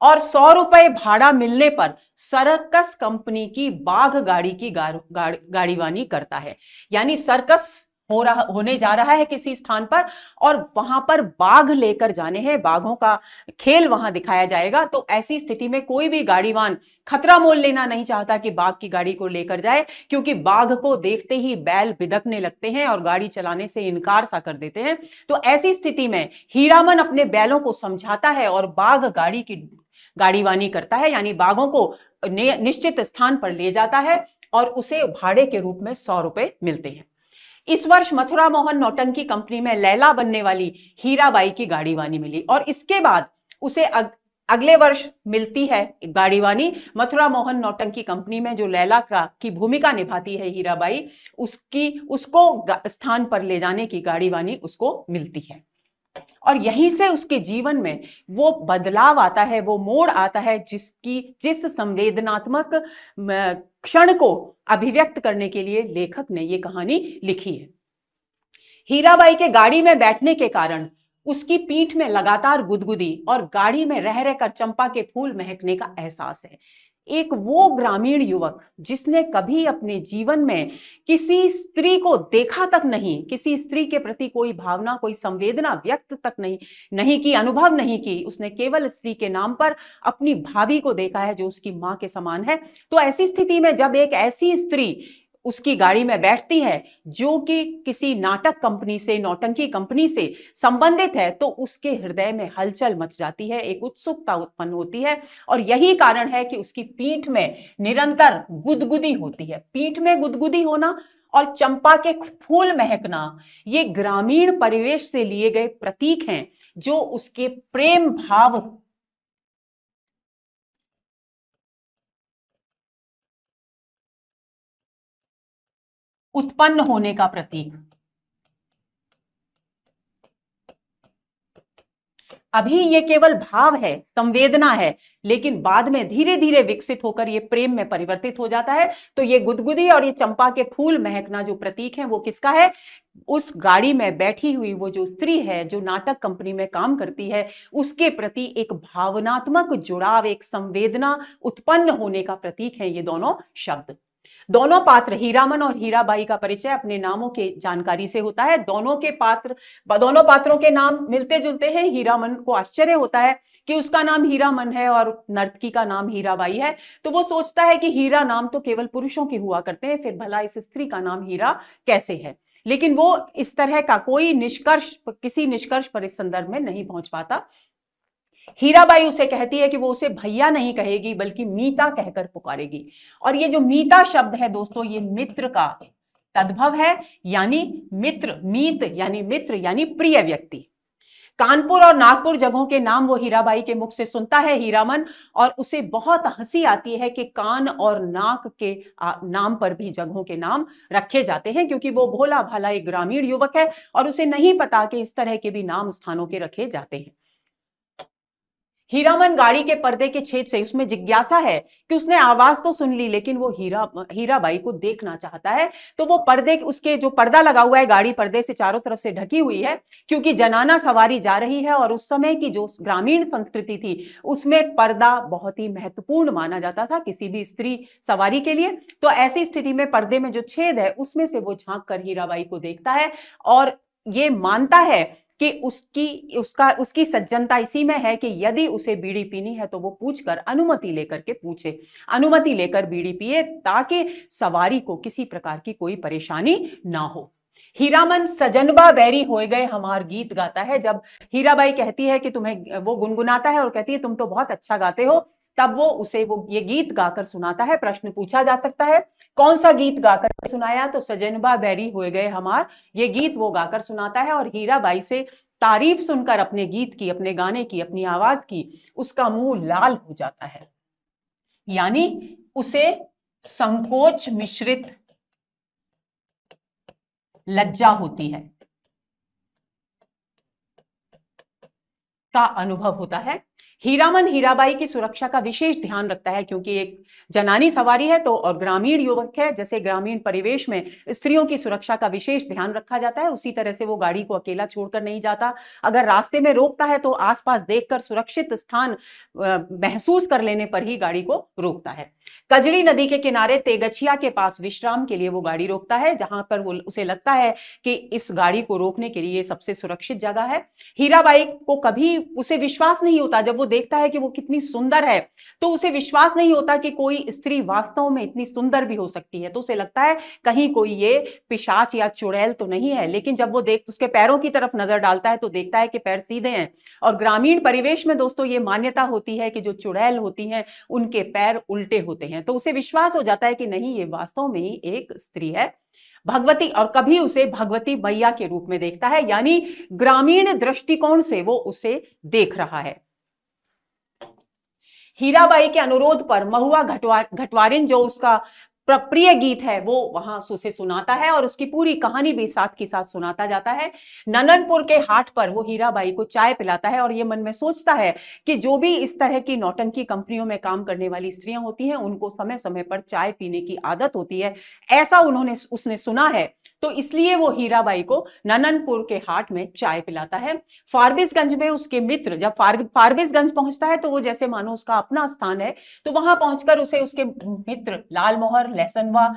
और सौ रुपए भाड़ा मिलने पर सर्कस कंपनी की बाघ गाड़ी की गाड़ी गाड़ीवानी करता है यानी सरकस हो रहा होने जा रहा है किसी स्थान पर और वहां पर बाघ लेकर जाने हैं बाघों का खेल वहां दिखाया जाएगा तो ऐसी स्थिति में कोई भी गाड़ीवान खतरा मोल लेना नहीं चाहता कि बाघ की गाड़ी को लेकर जाए क्योंकि बाघ को देखते ही बैल बिदकने लगते हैं और गाड़ी चलाने से इनकार सा कर देते हैं तो ऐसी स्थिति में हीरामन अपने बैलों को समझाता है और बाघ गाड़ी की गाड़ीवानी करता है यानी बाघों को निश्चित स्थान पर ले जाता है और उसे भाड़े के रूप में सौ रुपए मिलते हैं इस वर्ष मथुरा मोहन नौटंकी कंपनी में लैला बनने वाली हीराबाई की गाड़ीवानी मिली और इसके बाद उसे अग, अगले वर्ष मिलती है गाड़ीवानी मथुरा मोहन नौटंकी कंपनी में जो लैला का की भूमिका निभाती है हीराबाई उसकी उसको स्थान पर ले जाने की गाड़ीवानी उसको मिलती है और यहीं से उसके जीवन में वो बदलाव आता है वो मोड़ आता है जिसकी जिस संवेदनात्मक क्षण को अभिव्यक्त करने के लिए लेखक ने ये कहानी लिखी है हीराबाई के गाड़ी में बैठने के कारण उसकी पीठ में लगातार गुदगुदी और गाड़ी में रह रहकर चंपा के फूल महकने का एहसास है एक वो ग्रामीण युवक जिसने कभी अपने जीवन में किसी स्त्री को देखा तक नहीं किसी स्त्री के प्रति कोई भावना कोई संवेदना व्यक्त तक नहीं नहीं की अनुभव नहीं की उसने केवल स्त्री के नाम पर अपनी भाभी को देखा है जो उसकी माँ के समान है तो ऐसी स्थिति में जब एक ऐसी स्त्री उसकी गाड़ी में बैठती है जो कि किसी नाटक कंपनी से नौटंकी कंपनी से संबंधित है तो उसके हृदय में हलचल मच जाती है एक उत्सुकता उत्पन्न होती है और यही कारण है कि उसकी पीठ में निरंतर गुदगुदी होती है पीठ में गुदगुदी होना और चंपा के फूल महकना ये ग्रामीण परिवेश से लिए गए प्रतीक हैं जो उसके प्रेम भाव उत्पन्न होने का प्रतीक अभी ये केवल भाव है संवेदना है लेकिन बाद में धीरे धीरे विकसित होकर ये प्रेम में परिवर्तित हो जाता है तो ये गुदगुदी और ये चंपा के फूल महकना जो प्रतीक है वो किसका है उस गाड़ी में बैठी हुई वो जो स्त्री है जो नाटक कंपनी में काम करती है उसके प्रति एक भावनात्मक जुड़ाव एक संवेदना उत्पन्न होने का प्रतीक है ये दोनों शब्द दोनों पात्र हीरामन और हीराबाई का परिचय अपने नामों के जानकारी से होता है दोनों के पात्र दोनों पात्रों के नाम मिलते जुलते हैं हीरामन को आश्चर्य होता है कि उसका नाम हीरामन है और नर्तकी का नाम हीराबाई है तो वो सोचता है कि हीरा नाम तो केवल पुरुषों के हुआ करते हैं फिर भला इस स्त्री का नाम हीरा कैसे है लेकिन वो इस तरह का कोई निष्कर्ष किसी निष्कर्ष पर इस संदर्भ में नहीं पहुंच पाता हीराबाई उसे कहती है कि वो उसे भैया नहीं कहेगी बल्कि मीता कहकर पुकारेगी और ये जो मीता शब्द है दोस्तों ये मित्र का तद्भव है यानी मित्र मीत यानी मित्र यानी प्रिय व्यक्ति कानपुर और नागपुर जगहों के नाम वो हीराबाई के मुख से सुनता है हीरामन और उसे बहुत हंसी आती है कि कान और नाक के नाम पर भी जगहों के नाम रखे जाते हैं क्योंकि वो भोला भाला एक ग्रामीण युवक है और उसे नहीं पता कि इस तरह के भी नाम स्थानों के रखे जाते हैं हीरामन गाड़ी के पर्दे के छेद से उसमें जिज्ञासा है कि उसने आवाज तो सुन ली लेकिन वो हीरा हीराबाई को देखना चाहता है तो वो पर्दे उसके जो पर्दा लगा हुआ है गाड़ी पर्दे से चारों तरफ से ढकी हुई है क्योंकि जनाना सवारी जा रही है और उस समय की जो ग्रामीण संस्कृति थी उसमें पर्दा बहुत ही महत्वपूर्ण माना जाता था किसी भी स्त्री सवारी के लिए तो ऐसी स्थिति में पर्दे में जो छेद है उसमें से वो झांक कर हीराबाई को देखता है और ये मानता है कि उसकी उसका उसकी सज्जनता इसी में है कि यदि उसे बीड़ी पीनी है तो वो पूछकर अनुमति लेकर के पूछे अनुमति लेकर बीड़ी पिए ताकि सवारी को किसी प्रकार की कोई परेशानी ना हो हीरामन सजनबा बैरी हो गए हमार गीत गाता है जब हीराबाई कहती है कि तुम्हें वो गुनगुनाता है और कहती है तुम तो बहुत अच्छा गाते हो तब वो उसे वो ये गीत गाकर सुनाता है प्रश्न पूछा जा सकता है कौन सा गीत गाकर सुनाया तो सजनबा बैरी हुए गए हमार ये गीत वो गाकर सुनाता है और हीरा बाई से तारीफ सुनकर अपने गीत की अपने गाने की अपनी आवाज की उसका मुंह लाल हो जाता है यानी उसे संकोच मिश्रित लज्जा होती है का अनुभव होता है हीरामन हीराबाई की सुरक्षा का विशेष ध्यान रखता है क्योंकि एक जनानी सवारी है तो और ग्रामीण युवक है जैसे ग्रामीण परिवेश में स्त्रियों की सुरक्षा का विशेष ध्यान रखा जाता है उसी तरह से वो गाड़ी को अकेला छोड़कर नहीं जाता अगर रास्ते में रोकता है तो आसपास देखकर सुरक्षित स्थान महसूस कर लेने पर ही गाड़ी को रोकता है कजड़ी नदी के किनारे तेगछिया के पास विश्राम के लिए वो गाड़ी रोकता है जहां पर वो उसे लगता है कि इस गाड़ी को रोकने के लिए सबसे सुरक्षित जगह है हीराबाई को कभी उसे विश्वास नहीं होता जब वो देखता है कि वो कितनी सुंदर है तो उसे विश्वास नहीं होता कि कोई स्त्री वास्तव में इतनी सुंदर भी हो सकती है तो उसे लगता है कहीं कोई ये पिशाच या चुड़ैल तो नहीं है लेकिन जब वो देख उसके पैरों की तरफ नजर डालता है तो देखता है कि पैर सीधे हैं और ग्रामीण परिवेश में दोस्तों ये मान्यता होती है कि जो चुड़ैल होती है उनके पैर उल्टे होते हैं तो उसे विश्वास हो जाता है कि नहीं ये वास्तव में ही एक स्त्री है भगवती और कभी उसे भगवती मैया के रूप में देखता है यानी ग्रामीण दृष्टिकोण से वो उसे देख रहा है हीराबाई के अनुरोध पर महुआ घटवार घटवारिन जो उसका प्रिय गीत है वो वहां उसे सुनाता है और उसकी पूरी कहानी भी साथ के साथ सुनाता जाता है नननपुर के हाट पर वो हीराबाई को चाय पिलाता है और ये मन में सोचता है कि जो भी इस तरह की नौटंकी कंपनियों में काम करने वाली स्त्रियां होती हैं उनको समय समय पर चाय पीने की आदत होती है ऐसा उन्होंने उसने सुना है तो इसलिए वो हीराबाई को नननपुर के हाट में चाय पिलाता है फारबिसगंज में उसके मित्र जब फार, फारबिसगंज पहुंचता है तो वो जैसे मानो उसका अपना स्थान है तो वहां पहुंचकर उसे उसके मित्र लाल मोहर लहसनवा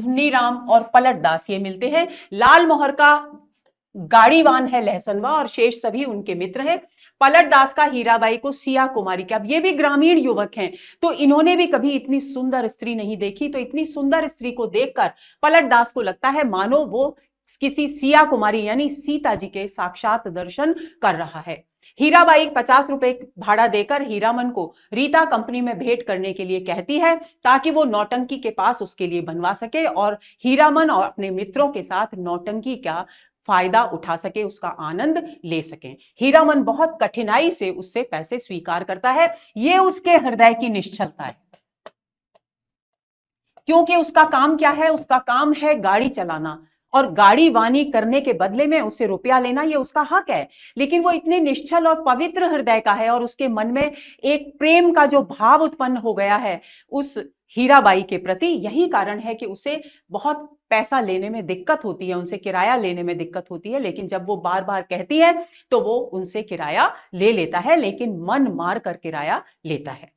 धुन्नी राम और पलट दास ये मिलते हैं लाल मोहर का गाड़ीवान है लहसनवा और शेष सभी उनके मित्र हैं पलट दास का हीराबाई को सिया कुमारी के अब ये भी ग्रामीण युवक हैं तो इन्होंने भी कभी इतनी सुंदर स्त्री नहीं देखी तो इतनी सुंदर स्त्री को देखकर पलट दास को लगता है मानो वो किसी सिया कुमारी यानी सीता जी के साक्षात दर्शन कर रहा है हीराबाई पचास रुपए भाड़ा देकर हीरामन को रीता कंपनी में भेंट करने के लिए कहती है ताकि वो नौटंकी के पास उसके लिए बनवा सके और हीरामन और अपने मित्रों के साथ नौटंकी का फायदा उठा सके उसका आनंद ले सके हीरामन बहुत कठिनाई से उससे पैसे स्वीकार करता है ये उसके हृदय की निश्चलता है क्योंकि उसका काम क्या है उसका काम है गाड़ी चलाना और गाड़ी वानी करने के बदले में उसे रुपया लेना ये उसका हक है लेकिन वो इतने निश्चल और पवित्र हृदय का है और उसके मन में एक प्रेम का जो भाव उत्पन्न हो गया है उस हीराबाई के प्रति यही कारण है कि उसे बहुत पैसा लेने में दिक्कत होती है उनसे किराया लेने में दिक्कत होती है लेकिन जब वो बार बार कहती है तो वो उनसे किराया ले लेता है लेकिन मन मार कर किराया लेता है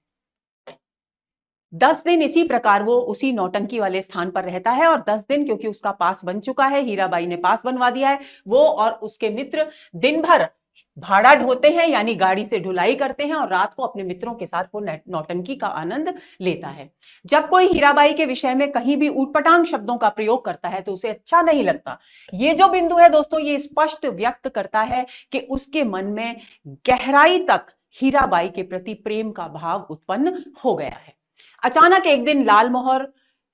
दस दिन इसी प्रकार वो उसी नौटंकी वाले स्थान पर रहता है और दस दिन क्योंकि उसका पास बन चुका है हीराबाई ने पास बनवा दिया है वो और उसके मित्र दिन भर भाड़ा ढोते हैं यानी गाड़ी से ढुलाई करते हैं और रात को अपने मित्रों के साथ वो नौटंकी का आनंद लेता है जब कोई हीराबाई के विषय में कहीं भी ऊटपटांग शब्दों का प्रयोग करता है तो उसे अच्छा नहीं लगता ये जो बिंदु है दोस्तों ये स्पष्ट व्यक्त करता है कि उसके मन में गहराई तक हीराबाई के प्रति प्रेम का भाव उत्पन्न हो गया है अचानक एक दिन लालमोहर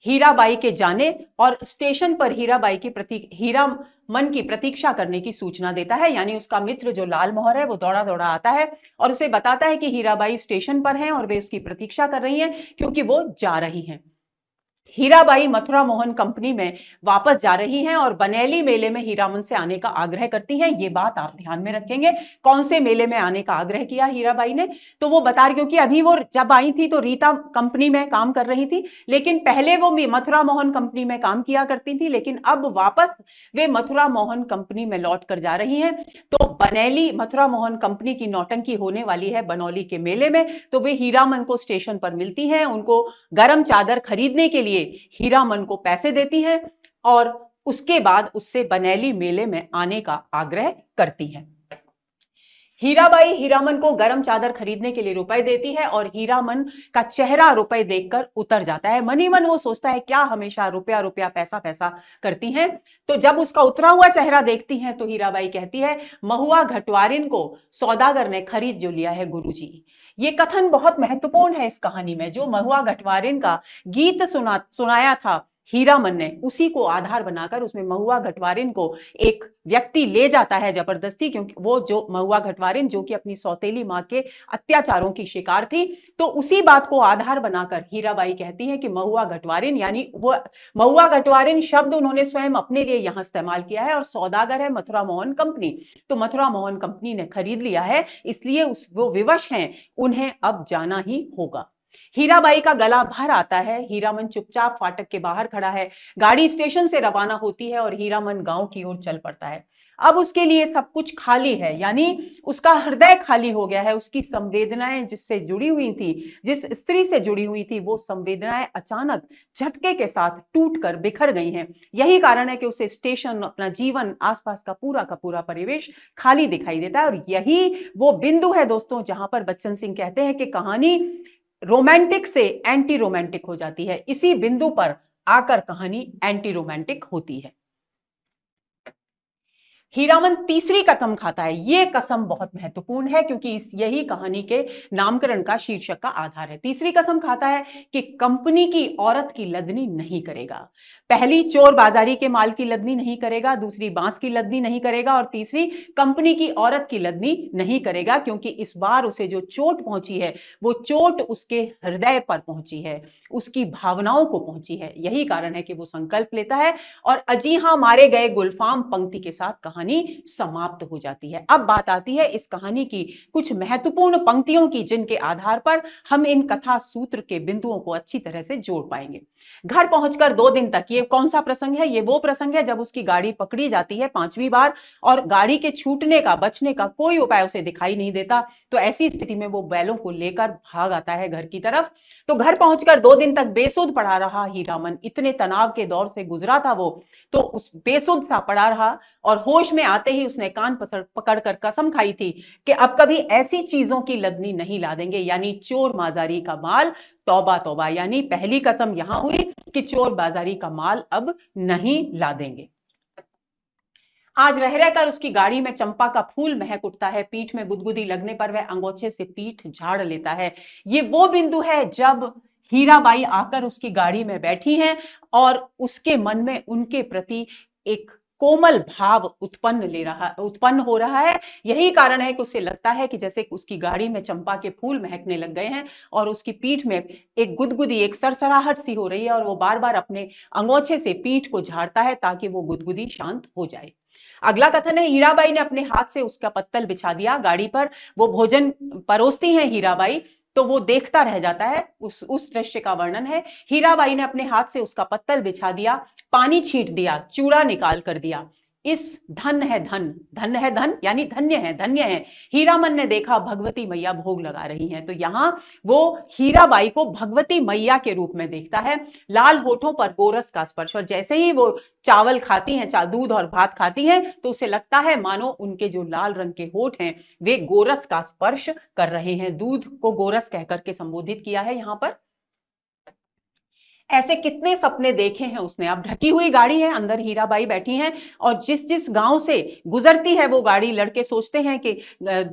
हीराबाई के जाने और स्टेशन पर हीराबाई की प्रतीक हीरा मन की प्रतीक्षा करने की सूचना देता है यानी उसका मित्र जो लाल मोहर है वो दौड़ा दौड़ा आता है और उसे बताता है कि हीराबाई स्टेशन पर हैं और वे उसकी प्रतीक्षा कर रही हैं क्योंकि वो जा रही हैं हीराबाई मथुरा मोहन कंपनी में वापस जा रही हैं और बनेली मेले में हीरामन से आने का आग्रह करती हैं ये बात आप ध्यान में रखेंगे कौन से मेले में आने का आग्रह किया हीराबाई ने तो वो बता रही क्योंकि अभी वो जब आई थी तो रीता कंपनी में काम कर रही थी लेकिन पहले वो मथुरा मोहन कंपनी में काम किया करती थी लेकिन अब वापस वे मथुरा मोहन कंपनी में लौट कर जा रही है तो बनेली मथुरा मोहन कंपनी की नौटंकी होने वाली है बनौली के मेले में तो वे हीरामन को स्टेशन पर मिलती है उनको गर्म चादर खरीदने के लिए हीरा मन को पैसे देती है और उसके बाद उससे बनेली मेले में आने का आग्रह करती है हीराबाई हीरामन को गरम चादर खरीदने के लिए रुपए देती है और हीरामन का चेहरा रुपए देखकर उतर जाता है मनी मन वो सोचता है क्या हमेशा रुपया रुपया पैसा पैसा करती हैं तो जब उसका उतरा हुआ चेहरा देखती हैं तो हीराबाई कहती है महुआ घटवारिन को सौदागर ने खरीद जो लिया है गुरुजी ये कथन बहुत महत्वपूर्ण है इस कहानी में जो महुआ घटवारिन का गीत सुना सुनाया था हीरामन ने उसी को आधार बनाकर उसमें महुआ घटवारिन को एक व्यक्ति ले जाता है जबरदस्ती क्योंकि वो जो महुआ घटवारिन जो कि अपनी सौतेली माँ के अत्याचारों की शिकार थी तो उसी बात को आधार बनाकर हीराबाई कहती है कि महुआ घटवारिन यानी वो महुआ घटवारिन शब्द उन्होंने स्वयं अपने लिए यहां इस्तेमाल किया है और सौदागर है मथुरा मोहन कंपनी तो मथुरा मोहन कंपनी ने खरीद लिया है इसलिए उस वो विवश हैं उन्हें अब जाना ही होगा हीराबाई का गला भर आता है हीरामन चुपचाप फाटक के बाहर खड़ा है गाड़ी स्टेशन से रवाना होती है और हीरामन गांव की ओर चल पड़ता है अब उसके लिए सब कुछ खाली है यानी उसका हृदय खाली हो गया है उसकी संवेदनाएं जिससे जुड़ी हुई थी जिस स्त्री से जुड़ी हुई थी वो संवेदनाएं अचानक झटके के साथ टूट कर बिखर गई हैं यही कारण है कि उसे स्टेशन अपना जीवन आसपास का पूरा का पूरा परिवेश खाली दिखाई देता है और यही वो बिंदु है दोस्तों जहां पर बच्चन सिंह कहते हैं कि कहानी रोमांटिक से एंटी रोमांटिक हो जाती है इसी बिंदु पर आकर कहानी एंटी रोमांटिक होती है हीरामन तीसरी कसम खाता है ये कसम बहुत महत्वपूर्ण है क्योंकि इस यही कहानी के नामकरण का शीर्षक का आधार है तीसरी कसम खाता है कि कंपनी की औरत की लदनी नहीं करेगा पहली चोर बाजारी के माल की लदनी नहीं करेगा दूसरी बांस की लदनी नहीं करेगा और तीसरी कंपनी की औरत की लदनी नहीं करेगा क्योंकि इस बार उसे जो चोट पहुंची है वो चोट उसके हृदय पर पहुंची है उसकी भावनाओं को पहुंची है यही कारण है कि वो संकल्प लेता है और अजी मारे गए गुलफाम पंक्ति के साथ कहानी कहानी समाप्त हो जाती है अब बात आती है इस कहानी की कुछ महत्वपूर्ण पंक्तियों की जिनके आधार पर हम इन कथा सूत्र के बिंदुओं को अच्छी तरह से जोड़ पाएंगे घर पहुंचकर दो दिन तक ये कौन सा प्रसंग है ये वो प्रसंग है जब उसकी गाड़ी पकड़ी जाती है पांचवी बार और गाड़ी के छूटने का बचने का कोई उपाय उसे दिखाई नहीं देता तो ऐसी स्थिति में वो बैलों को लेकर भाग आता है घर की तरफ तो घर पहुंचकर दो दिन तक बेसुध पड़ा रहा ही रामन इतने तनाव के दौर से गुजरा था वो तो उस बेसुध सा पड़ा रहा और होश में आते ही उसने कान पकड़ कर कसम खाई थी कि अब कभी ऐसी चीजों की लदनी नहीं ला देंगे यानी चोर माजारी का माल तोबा तोबा यानी पहली कसम यहां हुई कि चोर बाजारी का माल अब नहीं ला देंगे आज रह रहकर उसकी गाड़ी में चंपा का फूल महक उठता है पीठ में गुदगुदी लगने पर वह अंगोछे से पीठ झाड़ लेता है ये वो बिंदु है जब हीराबाई आकर उसकी गाड़ी में बैठी हैं और उसके मन में उनके प्रति एक कोमल भाव उत्पन्न ले रहा उत्पन्न हो रहा है यही कारण है कि उसे लगता है कि जैसे उसकी गाड़ी में चंपा के फूल महकने लग गए हैं और उसकी पीठ में एक गुदगुदी एक सरसराहट सी हो रही है और वो बार बार अपने अंगोछे से पीठ को झाड़ता है ताकि वो गुदगुदी शांत हो जाए अगला कथन है हीराबाई ने अपने हाथ से उसका पत्तल बिछा दिया गाड़ी पर वो भोजन परोसती हैं हीराबाई तो वो देखता रह जाता है उस उस दृश्य का वर्णन है हीराबाई ने अपने हाथ से उसका पत्तल बिछा दिया पानी छींट दिया चूड़ा निकाल कर दिया इस धन है धन धन है धन यानी धन्य है धन्य है हीरामन ने देखा भगवती मैया भोग लगा रही हैं तो यहाँ वो हीराबाई को भगवती मैया के रूप में देखता है लाल होठों पर गोरस का स्पर्श और जैसे ही वो चावल खाती हैं चा दूध और भात खाती हैं तो उसे लगता है मानो उनके जो लाल रंग के होठ हैं वे गोरस का स्पर्श कर रहे हैं दूध को गोरस कहकर के संबोधित किया है यहाँ पर ऐसे कितने सपने देखे हैं उसने अब ढकी हुई गाड़ी है अंदर हीराबाई बैठी हैं और जिस जिस गांव से गुजरती है वो गाड़ी लड़के सोचते हैं कि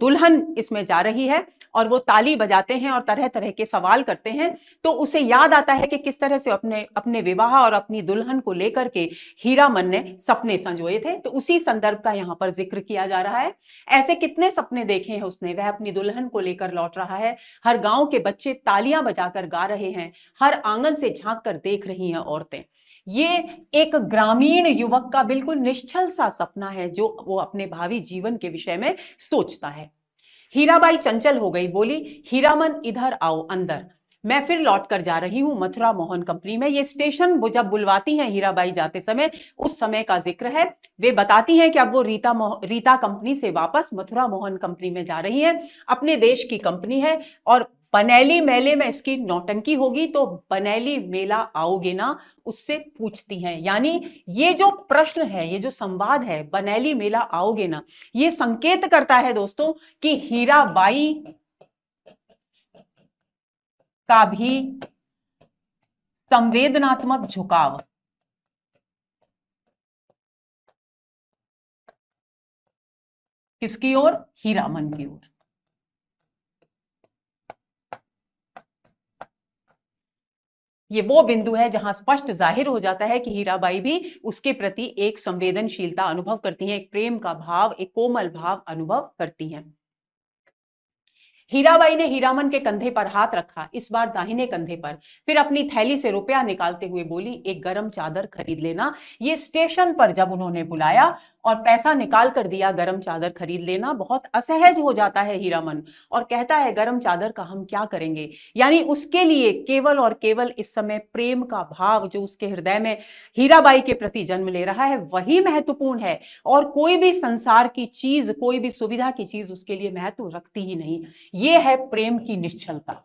दुल्हन इसमें जा रही है और वो ताली बजाते हैं और तरह तरह के सवाल करते हैं तो उसे याद आता है कि किस तरह से अपने अपने विवाह और अपनी दुल्हन को लेकर के हीरा मन ने सपने संजोए थे तो उसी संदर्भ का यहाँ पर जिक्र किया जा रहा है ऐसे कितने सपने देखे हैं उसने वह अपनी दुल्हन को लेकर लौट रहा है हर गाँव के बच्चे तालियां बजाकर गा रहे हैं हर आंगन से झांक कर देख रही हैं औरतें ये एक ग्रामीण युवक का बिल्कुल निश्चल सा सपना है जो वो अपने भावी जीवन के विषय में सोचता है हीराबाई चंचल हो गई बोली हीरामन इधर आओ अंदर मैं फिर लौट कर जा रही हूं मथुरा मोहन कंपनी में ये स्टेशन वो जब बुलवाती हैं हीराबाई जाते समय उस समय का जिक्र है वे बताती हैं कि अब वो रीता रीता कंपनी से वापस मथुरा मोहन कंपनी में जा रही हैं अपने देश की कंपनी है और पनैली मेले में इसकी नौटंकी होगी तो पनैली मेला आओगे ना उससे पूछती हैं यानी ये जो प्रश्न है ये जो संवाद है बनैली मेला आओगे ना ये संकेत करता है दोस्तों कि हीराबाई का भी संवेदनात्मक झुकाव किसकी ओर हीरामन की ओर ये वो बिंदु है जहां स्पष्ट जाहिर हो जाता है कि हीराबाई भी उसके प्रति एक संवेदनशीलता अनुभव करती हैं एक प्रेम का भाव एक कोमल भाव अनुभव करती हैं हीराबाई ने हीरामन के कंधे पर हाथ रखा इस बार दाहिने कंधे पर फिर अपनी थैली से रुपया निकालते हुए बोली एक गर्म चादर खरीद लेना ये स्टेशन पर जब उन्होंने बुलाया और पैसा निकाल कर दिया गरम चादर खरीद लेना बहुत असहज हो जाता है हीरा मन और कहता है गरम चादर का हम क्या करेंगे यानी उसके लिए केवल और केवल इस समय प्रेम का भाव जो उसके हृदय में हीराबाई के प्रति जन्म ले रहा है वही महत्वपूर्ण है और कोई भी संसार की चीज कोई भी सुविधा की चीज उसके लिए महत्व रखती ही नहीं ये है प्रेम की निश्चलता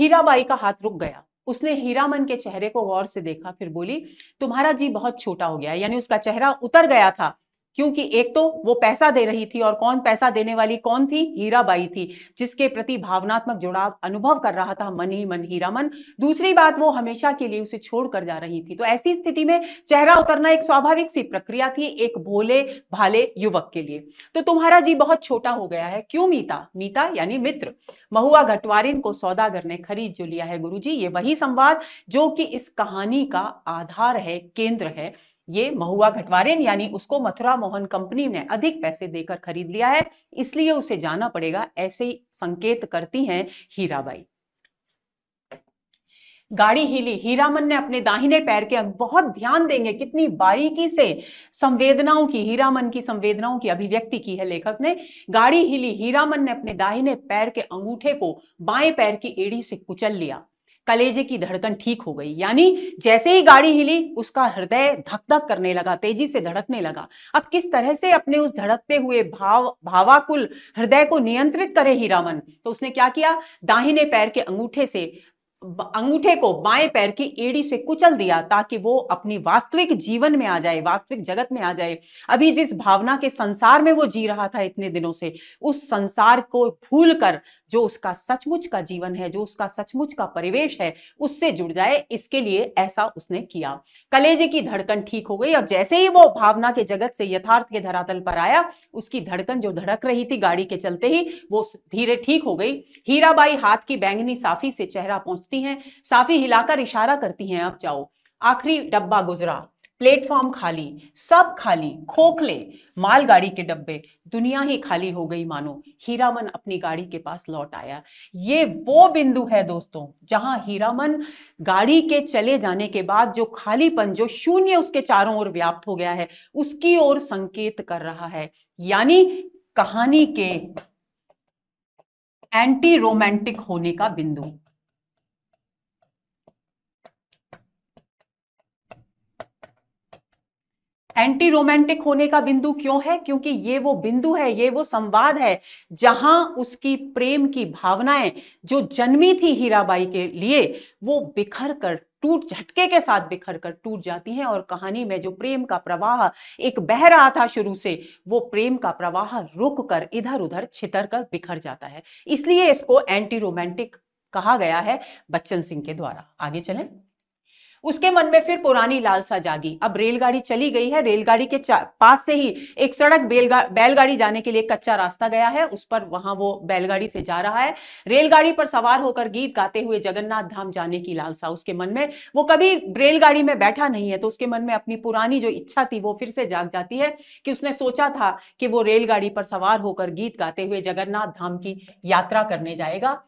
हीराबाई का हाथ रुक गया उसने हीरामन के चेहरे को गौर से देखा फिर बोली तुम्हारा जी बहुत छोटा हो गया यानी उसका चेहरा उतर गया था क्योंकि एक तो वो पैसा दे रही थी और कौन पैसा देने वाली कौन थी हीराबाई थी जिसके प्रति भावनात्मक जुड़ाव अनुभव कर रहा था मन ही मन हीरा मन दूसरी बात वो हमेशा के लिए उसे छोड़ कर जा रही थी तो ऐसी स्थिति में चेहरा उतरना एक स्वाभाविक सी प्रक्रिया थी एक भोले भाले युवक के लिए तो तुम्हारा जी बहुत छोटा हो गया है क्यों मीता मीता यानी मित्र महुआ घटवारिन को सौदागर ने खरीद जो लिया है गुरु ये वही संवाद जो कि इस कहानी का आधार है केंद्र है ये महुआ घटवारेन यानी उसको मथुरा मोहन कंपनी ने अधिक पैसे देकर खरीद लिया है इसलिए उसे जाना पड़ेगा ऐसे ही संकेत करती हैं हीराबाई गाड़ी हिली हीरामन ने अपने दाहिने पैर के अंग बहुत ध्यान देंगे कितनी बारीकी से संवेदनाओं की हीरामन की संवेदनाओं की अभिव्यक्ति की है लेखक ने गाड़ी हिली हीरामन ने अपने दाहिने पैर के अंगूठे को बाएं पैर की एड़ी से कुचल लिया कलेजे की धड़कन ठीक हो गई यानी जैसे ही गाड़ी हिली उसका हृदय धक धक करने लगा तेजी से धड़कने लगा अब किस तरह से अपने उस धड़कते हुए भाव भावाकुल हृदय को नियंत्रित करे ही हीरामन तो उसने क्या किया दाहिने पैर के अंगूठे से अंगूठे को बाएं पैर की एड़ी से कुचल दिया ताकि वो अपनी वास्तविक जीवन में आ जाए वास्तविक जगत में आ जाए अभी जिस भावना के संसार में वो जी रहा था इतने दिनों से उस संसार को भूल कर जो उसका सचमुच का जीवन है जो उसका सचमुच का परिवेश है उससे जुड़ जाए इसके लिए ऐसा उसने किया कलेजे की धड़कन ठीक हो गई और जैसे ही वो भावना के जगत से यथार्थ के धरातल पर आया उसकी धड़कन जो धड़क रही थी गाड़ी के चलते ही वो धीरे ठीक हो गई हीराबाई हाथ की बैंगनी साफी से चेहरा पहुंच पूछती हैं साफी हिलाकर इशारा करती हैं आप जाओ आखिरी डब्बा गुजरा प्लेटफॉर्म खाली सब खाली खोखले मालगाड़ी के डब्बे दुनिया ही खाली हो गई मानो हीरामन अपनी गाड़ी के पास लौट आया ये वो बिंदु है दोस्तों जहां हीरामन गाड़ी के चले जाने के बाद जो खालीपन जो शून्य उसके चारों ओर व्याप्त हो गया है उसकी ओर संकेत कर रहा है यानी कहानी के एंटी रोमांटिक होने का बिंदु एंटी रोमांटिक होने का बिंदु क्यों है क्योंकि ये वो बिंदु है ये वो संवाद है जहां उसकी प्रेम की भावनाएं जो जन्मी थी हीराबाई के लिए वो बिखर कर टूट झटके के साथ बिखर कर टूट जाती हैं और कहानी में जो प्रेम का प्रवाह एक बह रहा था शुरू से वो प्रेम का प्रवाह रुक कर इधर उधर छितर कर बिखर जाता है इसलिए इसको एंटी रोमांटिक कहा गया है बच्चन सिंह के द्वारा आगे चलें उसके मन में फिर पुरानी लालसा जागी अब रेलगाड़ी चली गई है रेलगाड़ी के पास से ही एक सड़क बैलगाड़ी जाने के लिए कच्चा रास्ता गया है उस पर वहां वो बैलगाड़ी से जा रहा है रेलगाड़ी पर सवार होकर गीत गाते हुए जगन्नाथ धाम जाने की लालसा उसके मन में वो कभी रेलगाड़ी में बैठा नहीं है तो उसके मन में अपनी पुरानी जो इच्छा थी वो फिर से जाग जाती है कि उसने सोचा था कि वो रेलगाड़ी पर सवार होकर गीत गाते हुए जगन्नाथ धाम की यात्रा करने जाएगा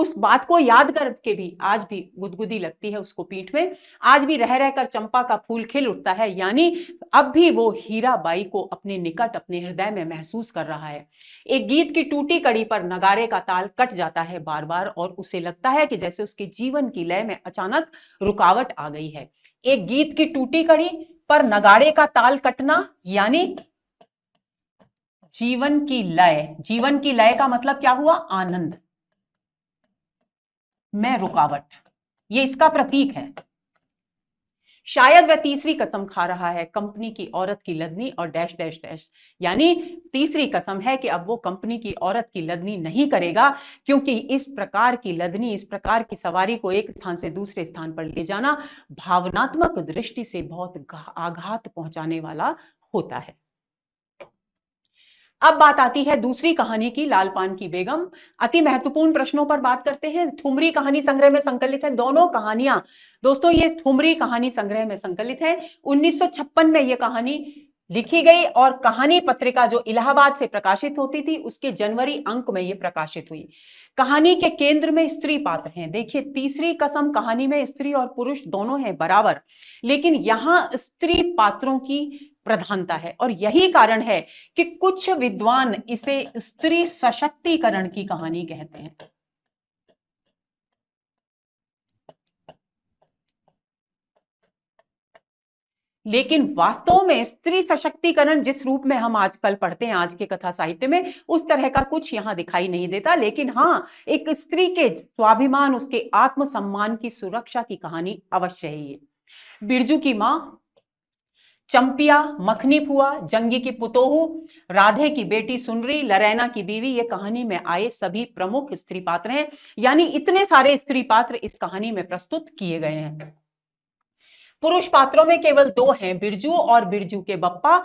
उस बात को याद करके भी आज भी गुदगुदी लगती है उसको पीठ में आज भी रह रहकर चंपा का फूल खिल उठता है यानी अब भी वो हीरा बाई को अपने निकट अपने हृदय में महसूस कर रहा है एक गीत की टूटी कड़ी पर नगारे का ताल कट जाता है बार बार और उसे लगता है कि जैसे उसके जीवन की लय में अचानक रुकावट आ गई है एक गीत की टूटी कड़ी पर नगारे का ताल कटना यानी जीवन की लय जीवन की लय का मतलब क्या हुआ आनंद मैं रुकावट ये इसका प्रतीक है शायद वह तीसरी कसम खा रहा है कंपनी की औरत की लदनी और डैश डैश डैश यानी तीसरी कसम है कि अब वो कंपनी की औरत की लदनी नहीं करेगा क्योंकि इस प्रकार की लदनी इस प्रकार की सवारी को एक स्थान से दूसरे स्थान पर ले जाना भावनात्मक दृष्टि से बहुत आघात पहुंचाने वाला होता है अब बात आती है दूसरी कहानी की लालपान की बेगम अति महत्वपूर्ण प्रश्नों पर बात करते हैं ठुमरी कहानी संग्रह में संकलित है दोनों कहानियां दोस्तों ये ठुमरी कहानी संग्रह में संकलित है 1956 में ये कहानी लिखी गई और कहानी पत्रिका जो इलाहाबाद से प्रकाशित होती थी उसके जनवरी अंक में ये प्रकाशित हुई कहानी के केंद्र में स्त्री पात्र हैं देखिए तीसरी कसम कहानी में स्त्री और पुरुष दोनों हैं बराबर लेकिन यहां स्त्री पात्रों की प्रधानता है और यही कारण है कि कुछ विद्वान इसे स्त्री सशक्तिकरण की कहानी कहते हैं लेकिन वास्तव में स्त्री सशक्तिकरण जिस रूप में हम आजकल पढ़ते हैं आज के कथा साहित्य में उस तरह का कुछ यहां दिखाई नहीं देता लेकिन हाँ एक स्त्री के स्वाभिमान उसके आत्मसम्मान की सुरक्षा की कहानी अवश्य है बिरजू की मां चंपिया मखनीपुआ जंगी की पुतोहू राधे की बेटी सुनरी लरैना की बीवी ये कहानी में आए सभी प्रमुख स्त्री पात्र हैं यानी इतने सारे स्त्री पात्र इस कहानी में प्रस्तुत किए गए हैं पुरुष पात्रों में केवल दो हैं बिरजू और बिरजू के बप्पा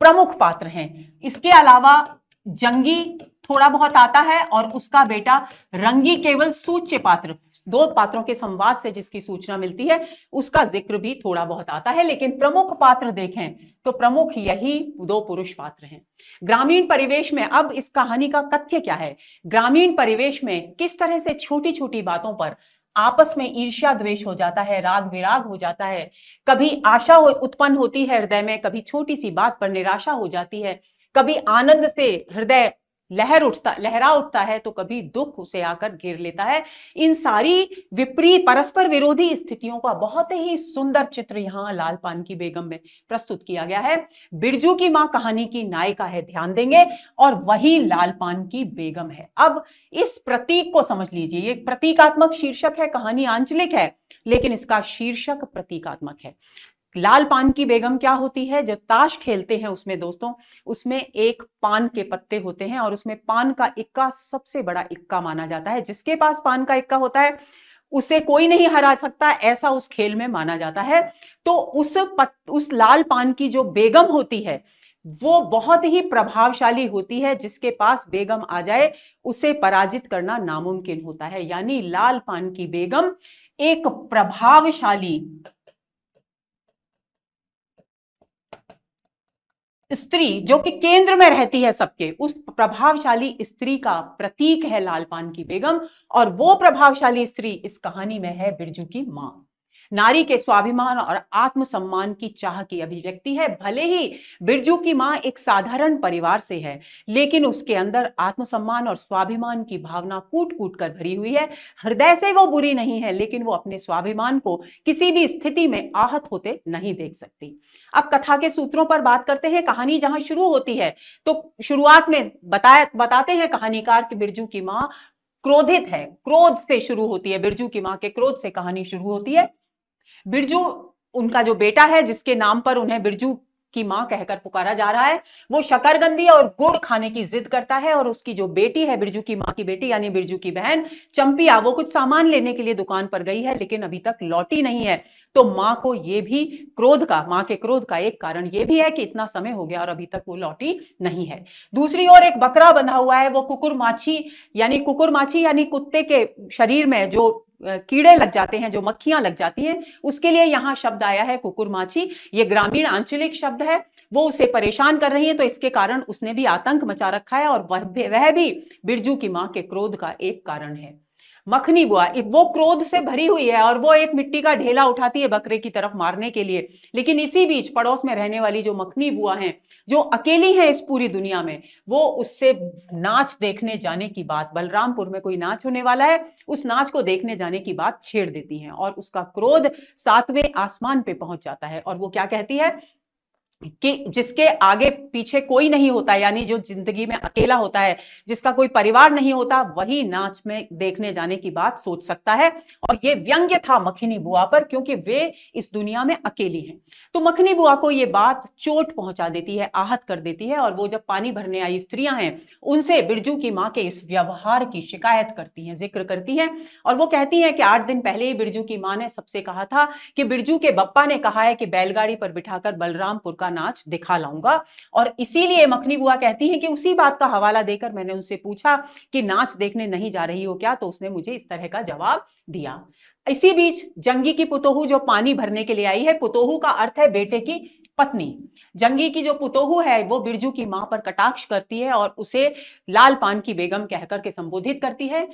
प्रमुख पात्र हैं इसके अलावा जंगी थोड़ा बहुत आता है और उसका बेटा रंगी केवल सूच्य पात्र दो पात्रों के संवाद से जिसकी सूचना मिलती है उसका जिक्र भी थोड़ा बहुत आता है लेकिन प्रमुख पात्र देखें तो प्रमुख यही दो पुरुष पात्र हैं ग्रामीण परिवेश में अब इस कहानी का तथ्य क्या है ग्रामीण परिवेश में किस तरह से छोटी छोटी बातों पर आपस में ईर्ष्या द्वेष हो जाता है राग विराग हो जाता है कभी आशा हो, उत्पन्न होती है हृदय में कभी छोटी सी बात पर निराशा हो जाती है कभी आनंद से हृदय लहर उठता लहरा उठता है तो कभी दुख उसे आकर घेर लेता है इन सारी विपरीत परस्पर विरोधी स्थितियों का बहुत ही सुंदर चित्र यहाँ लाल पान की बेगम में प्रस्तुत किया गया है बिरजू की माँ कहानी की नायिका है ध्यान देंगे और वही लाल पान की बेगम है अब इस प्रतीक को समझ लीजिए ये प्रतीकात्मक शीर्षक है कहानी आंचलिक है लेकिन इसका शीर्षक प्रतीकात्मक है लाल पान की बेगम क्या होती है जब ताश खेलते हैं उसमें दोस्तों उसमें एक पान के पत्ते होते हैं और उसमें पान का इक्का सबसे बड़ा इक्का माना जाता है जिसके पास पान का इक्का होता है उसे कोई नहीं हरा सकता ऐसा उस खेल में माना जाता है तो उस पत, उस लाल पान की जो बेगम होती है वो बहुत ही प्रभावशाली होती है जिसके पास बेगम आ जाए उसे पराजित करना नामुमकिन होता है यानी लाल पान की बेगम एक प्रभावशाली स्त्री जो कि केंद्र में रहती है सबके उस प्रभावशाली स्त्री का प्रतीक है लालपान की बेगम और वो प्रभावशाली स्त्री इस कहानी में है बिरजू की मां नारी के स्वाभिमान और आत्मसम्मान की चाह की अभिव्यक्ति है भले ही बिरजू की माँ एक साधारण परिवार से है लेकिन उसके अंदर आत्मसम्मान और स्वाभिमान की भावना कूट कूट कर भरी हुई है हृदय से वो बुरी नहीं है लेकिन वो अपने स्वाभिमान को किसी भी स्थिति में आहत होते नहीं देख सकती अब कथा के सूत्रों पर बात करते हैं कहानी जहां शुरू होती है तो शुरुआत में बताया बताते हैं कहानीकार कि बिरजू की माँ क्रोधित है क्रोध से शुरू होती है बिरजू की माँ के क्रोध से कहानी शुरू होती है बिरजू उनका जो बेटा है जिसके नाम पर उन्हें बिरजू की मां कहकर पुकारा जा रहा है वो शकरगंदी और गुड़ खाने की जिद करता है और उसकी जो बेटी है बिरजू की मां की बेटी यानी बिरजू की बहन चंपिया वो कुछ सामान लेने के लिए दुकान पर गई है लेकिन अभी तक लौटी नहीं है तो मां को ये भी क्रोध का मां के क्रोध का एक कारण ये भी है कि इतना समय हो गया और अभी तक वो लौटी नहीं है दूसरी ओर एक बकरा बंधा हुआ है वो कुकुर माछी यानी कुकुर माछी यानी कुत्ते के शरीर में जो कीड़े लग जाते हैं जो मक्खियां लग जाती हैं उसके लिए यहाँ शब्द आया है कुकुर माछी ये ग्रामीण आंचलिक शब्द है वो उसे परेशान कर रही है तो इसके कारण उसने भी आतंक मचा रखा है और वह भी बिरजू की माँ के क्रोध का एक कारण है मखनी बुआ वो क्रोध से भरी हुई है और वो एक मिट्टी का ढेला उठाती है बकरे की तरफ मारने के लिए लेकिन इसी बीच पड़ोस में रहने वाली जो मखनी बुआ है जो अकेली है इस पूरी दुनिया में वो उससे नाच देखने जाने की बात बलरामपुर में कोई नाच होने वाला है उस नाच को देखने जाने की बात छेड़ देती है और उसका क्रोध सातवें आसमान पे पहुंच जाता है और वो क्या कहती है कि जिसके आगे पीछे कोई नहीं होता यानी जो जिंदगी में अकेला होता है जिसका कोई परिवार नहीं होता वही नाच में देखने जाने की बात सोच सकता है और ये व्यंग्य था मखनी बुआ पर क्योंकि वे इस दुनिया में अकेली हैं तो मखनी बुआ को ये बात चोट पहुंचा देती है आहत कर देती है और वो जब पानी भरने आई स्त्रियां हैं उनसे बिरजू की माँ के इस व्यवहार की शिकायत करती हैं जिक्र करती हैं और वो कहती हैं कि आठ दिन पहले ही बिरजू की माँ ने सबसे कहा था कि बिरजू के बप्पा ने कहा है कि बैलगाड़ी पर बिठाकर बलरामपुर का नाच दिखा लाऊंगा और इसीलिए मखनी बुआ कहती हैं कि उसी बात का हवाला देकर मैंने उनसे पूछा कि नाच देखने नहीं जा रही हो क्या तो उसने मुझे इस तरह का जवाब दिया इसी बीच जंगी की पुतोहू जो पानी भरने के लिए आई है पुतोहू का अर्थ है बेटे की पत्नी जंगी की जो पुतोहू है वो बिरजू की मां पर कटाक्ष करती है और उसे लाल पान की बेगम कहकर के संबोधित करती है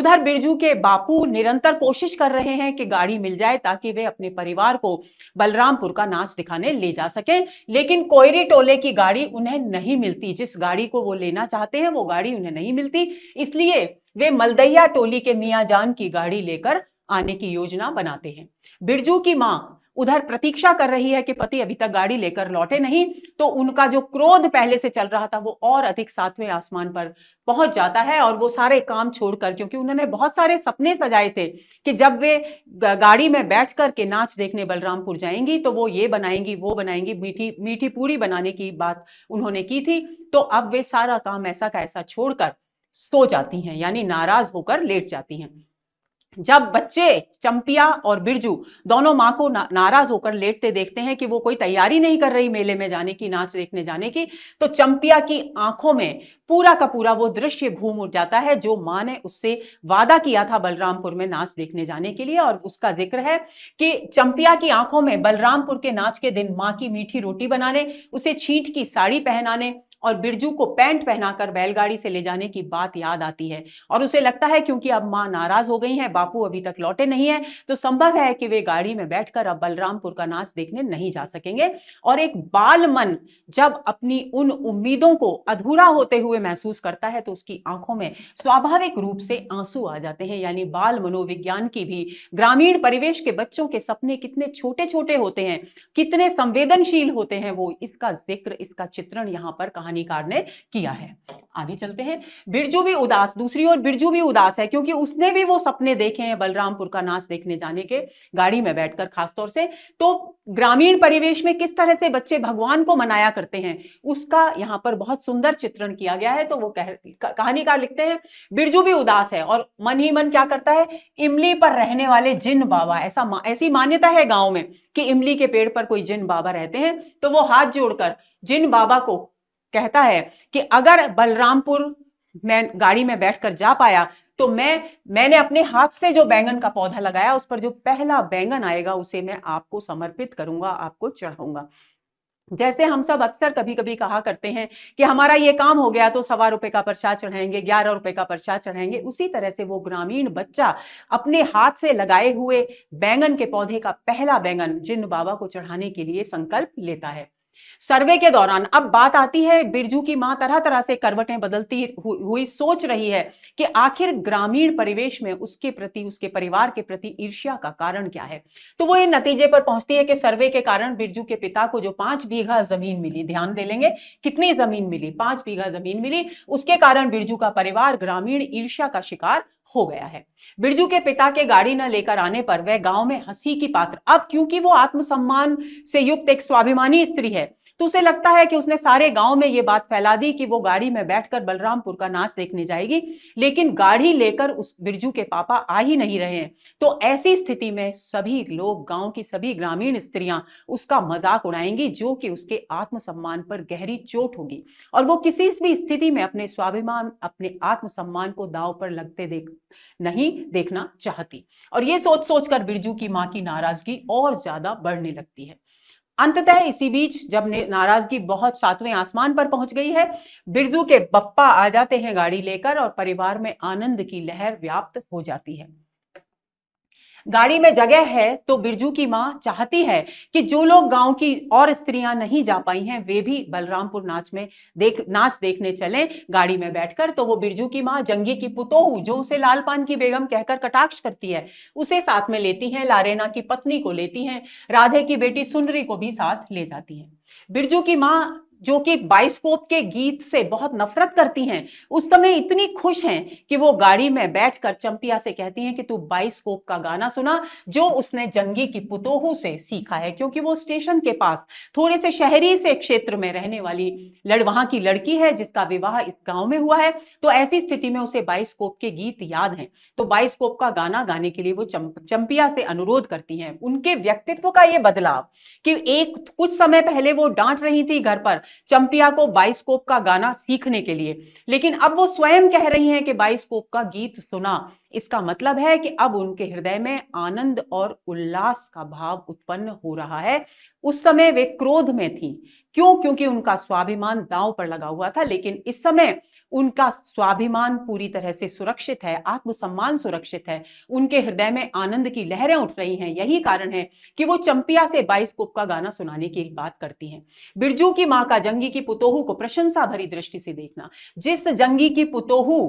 उधर बिरजू के बापू निरंतर कोशिश कर रहे हैं कि गाड़ी मिल जाए ताकि वे अपने परिवार को बलरामपुर का नाच दिखाने ले जा सके लेकिन कोयरी टोले की गाड़ी उन्हें नहीं मिलती जिस गाड़ी को वो लेना चाहते हैं वो गाड़ी उन्हें नहीं मिलती इसलिए वे मलदैया टोली के मियाँ जान की गाड़ी लेकर आने की योजना बनाते हैं बिरजू की माँ उधर प्रतीक्षा कर रही है कि पति अभी तक गाड़ी लेकर लौटे नहीं तो उनका जो क्रोध पहले से चल रहा था वो और अधिक सातवें आसमान पर पहुंच जाता है और वो सारे काम छोड़कर क्योंकि उन्होंने बहुत सारे सपने सजाए थे कि जब वे गाड़ी में बैठ कर के नाच देखने बलरामपुर जाएंगी तो वो ये बनाएंगी वो बनाएंगी मीठी मीठी पूरी बनाने की बात उन्होंने की थी तो अब वे सारा काम ऐसा का ऐसा छोड़कर सो जाती हैं यानी नाराज होकर लेट जाती हैं जब बच्चे चंपिया और बिरजू दोनों माँ को ना, नाराज होकर लेटते देखते हैं कि वो कोई तैयारी नहीं कर रही मेले में जाने की नाच देखने जाने की तो चंपिया की आंखों में पूरा का पूरा वो दृश्य घूम उठ जाता है जो माँ ने उससे वादा किया था बलरामपुर में नाच देखने जाने के लिए और उसका जिक्र है कि चंपिया की आंखों में बलरामपुर के नाच के दिन माँ की मीठी रोटी बनाने उसे छींट की साड़ी पहनाने और बिरजू को पैंट पहनाकर बैलगाड़ी से ले जाने की बात याद आती है और उसे लगता है क्योंकि अब माँ नाराज हो गई है बापू अभी तक लौटे नहीं है तो संभव है कि वे गाड़ी में बैठकर अब बलरामपुर का नाच देखने नहीं जा सकेंगे और एक बाल मन जब अपनी उन उम्मीदों को अधूरा होते हुए महसूस करता है तो उसकी आंखों में स्वाभाविक रूप से आंसू आ जाते हैं यानी बाल मनोविज्ञान की भी ग्रामीण परिवेश के बच्चों के सपने कितने छोटे छोटे होते हैं कितने संवेदनशील होते हैं वो इसका जिक्र इसका चित्रण यहाँ पर कहानी कहानीकार ने किया है आगे चलते हैं बिरजू भी उदास दूसरी ओर बिरजू भी उदास है क्योंकि उसने भी वो सपने देखे हैं बलरामपुर का नाच देखने जाने के गाड़ी में बैठकर खासतौर से तो ग्रामीण परिवेश में किस तरह से बच्चे भगवान को मनाया करते हैं उसका यहाँ पर बहुत सुंदर चित्रण किया गया है तो वो कह कहानीकार लिखते हैं बिरजू भी उदास है और मन ही मन क्या करता है इमली पर रहने वाले जिन बाबा ऐसा ऐसी मान्यता है गाँव में कि इमली के पेड़ पर कोई जिन बाबा रहते हैं तो वो हाथ जोड़कर जिन बाबा को कहता है कि अगर बलरामपुर मैं गाड़ी में बैठकर जा पाया तो मैं मैंने अपने हाथ से जो बैंगन का पौधा लगाया उस पर जो पहला बैंगन आएगा उसे मैं आपको समर्पित करूंगा आपको चढ़ाऊंगा जैसे हम सब अक्सर कभी कभी कहा करते हैं कि हमारा ये काम हो गया तो सवा रुपए का प्रसाद चढ़ाएंगे ग्यारह रुपए का प्रसाद चढ़ाएंगे उसी तरह से वो ग्रामीण बच्चा अपने हाथ से लगाए हुए बैंगन के पौधे का पहला बैंगन जिन बाबा को चढ़ाने के लिए संकल्प लेता है सर्वे के दौरान अब बात आती है बिरजू की मां तरह तरह से करवटें बदलती हुई सोच रही है कि आखिर ग्रामीण परिवेश में उसके प्रति उसके परिवार के प्रति ईर्ष्या का कारण क्या है तो वो ये नतीजे पर पहुंचती है कि सर्वे के कारण बिरजू के पिता को जो पांच बीघा जमीन मिली ध्यान दे लेंगे कितनी जमीन मिली पांच बीघा जमीन मिली उसके कारण बिरजू का परिवार ग्रामीण ईर्ष्या का शिकार हो गया है बिरजू के पिता के गाड़ी न लेकर आने पर वह गांव में हंसी की पात्र अब क्योंकि वो आत्मसम्मान से युक्त एक स्वाभिमानी स्त्री है तो उसे लगता है कि उसने सारे गांव में ये बात फैला दी कि वो गाड़ी में बैठकर बलरामपुर का नाच देखने जाएगी लेकिन गाड़ी लेकर उस बिरजू के पापा आ ही नहीं रहे हैं तो ऐसी स्थिति में सभी लोग गांव की सभी ग्रामीण स्त्रियां उसका मजाक उड़ाएंगी जो कि उसके आत्मसम्मान पर गहरी चोट होगी और वो किसी भी स्थिति में अपने स्वाभिमान अपने आत्मसम्मान को दाव पर लगते देख नहीं देखना चाहती और ये सोच सोच कर बिरजू की मां की नाराजगी और ज्यादा बढ़ने लगती है अंततः इसी बीच जब नाराजगी बहुत सातवें आसमान पर पहुंच गई है बिरजू के बप्पा आ जाते हैं गाड़ी लेकर और परिवार में आनंद की लहर व्याप्त हो जाती है गाड़ी में जगह है तो बिरजू की मां चाहती है कि जो लोग गांव की और स्त्रियां नहीं जा पाई हैं वे भी बलरामपुर नाच में देख नाच देखने चले गाड़ी में बैठकर तो वो बिरजू की माँ जंगी की पुतोहू जो उसे लालपान की बेगम कहकर कटाक्ष करती है उसे साथ में लेती है लारेना की पत्नी को लेती है राधे की बेटी सुंदरी को भी साथ ले जाती है बिरजू की माँ जो कि बाइस्कोप के गीत से बहुत नफरत करती हैं उस समय इतनी खुश हैं कि वो गाड़ी में बैठकर चंपिया से कहती हैं कि तू बाइस्कोप का गाना सुना जो उसने जंगी की पुतोहू से सीखा है क्योंकि वो स्टेशन के पास थोड़े से शहरी से क्षेत्र में रहने वाली लड़ वहां की लड़की है जिसका विवाह इस गांव में हुआ है तो ऐसी स्थिति में उसे बाइस्कोप के गीत याद हैं तो बाइस्कोप का गाना गाने के लिए वो चंपिया से अनुरोध करती हैं उनके व्यक्तित्व का ये बदलाव कि एक कुछ समय पहले वो डांट रही थी घर पर चंपिया को बाइस्कोप का गाना सीखने के लिए लेकिन अब वो स्वयं कह रही हैं कि बाइस्कोप का गीत सुना इसका मतलब है कि अब उनके हृदय में आनंद और उल्लास का भाव उत्पन्न हो रहा है उस समय वे क्रोध में थी क्यों क्योंकि उनका स्वाभिमान दांव पर लगा हुआ था लेकिन इस समय उनका स्वाभिमान पूरी तरह से सुरक्षित है आत्मसम्मान सुरक्षित है उनके हृदय में आनंद की लहरें उठ रही हैं यही कारण है कि वो चंपिया से बाइस्कोप का गाना सुनाने की बात करती हैं बिरजू की माँ का जंगी की पुतोहू को प्रशंसा भरी दृष्टि से देखना जिस जंगी की पुतोहू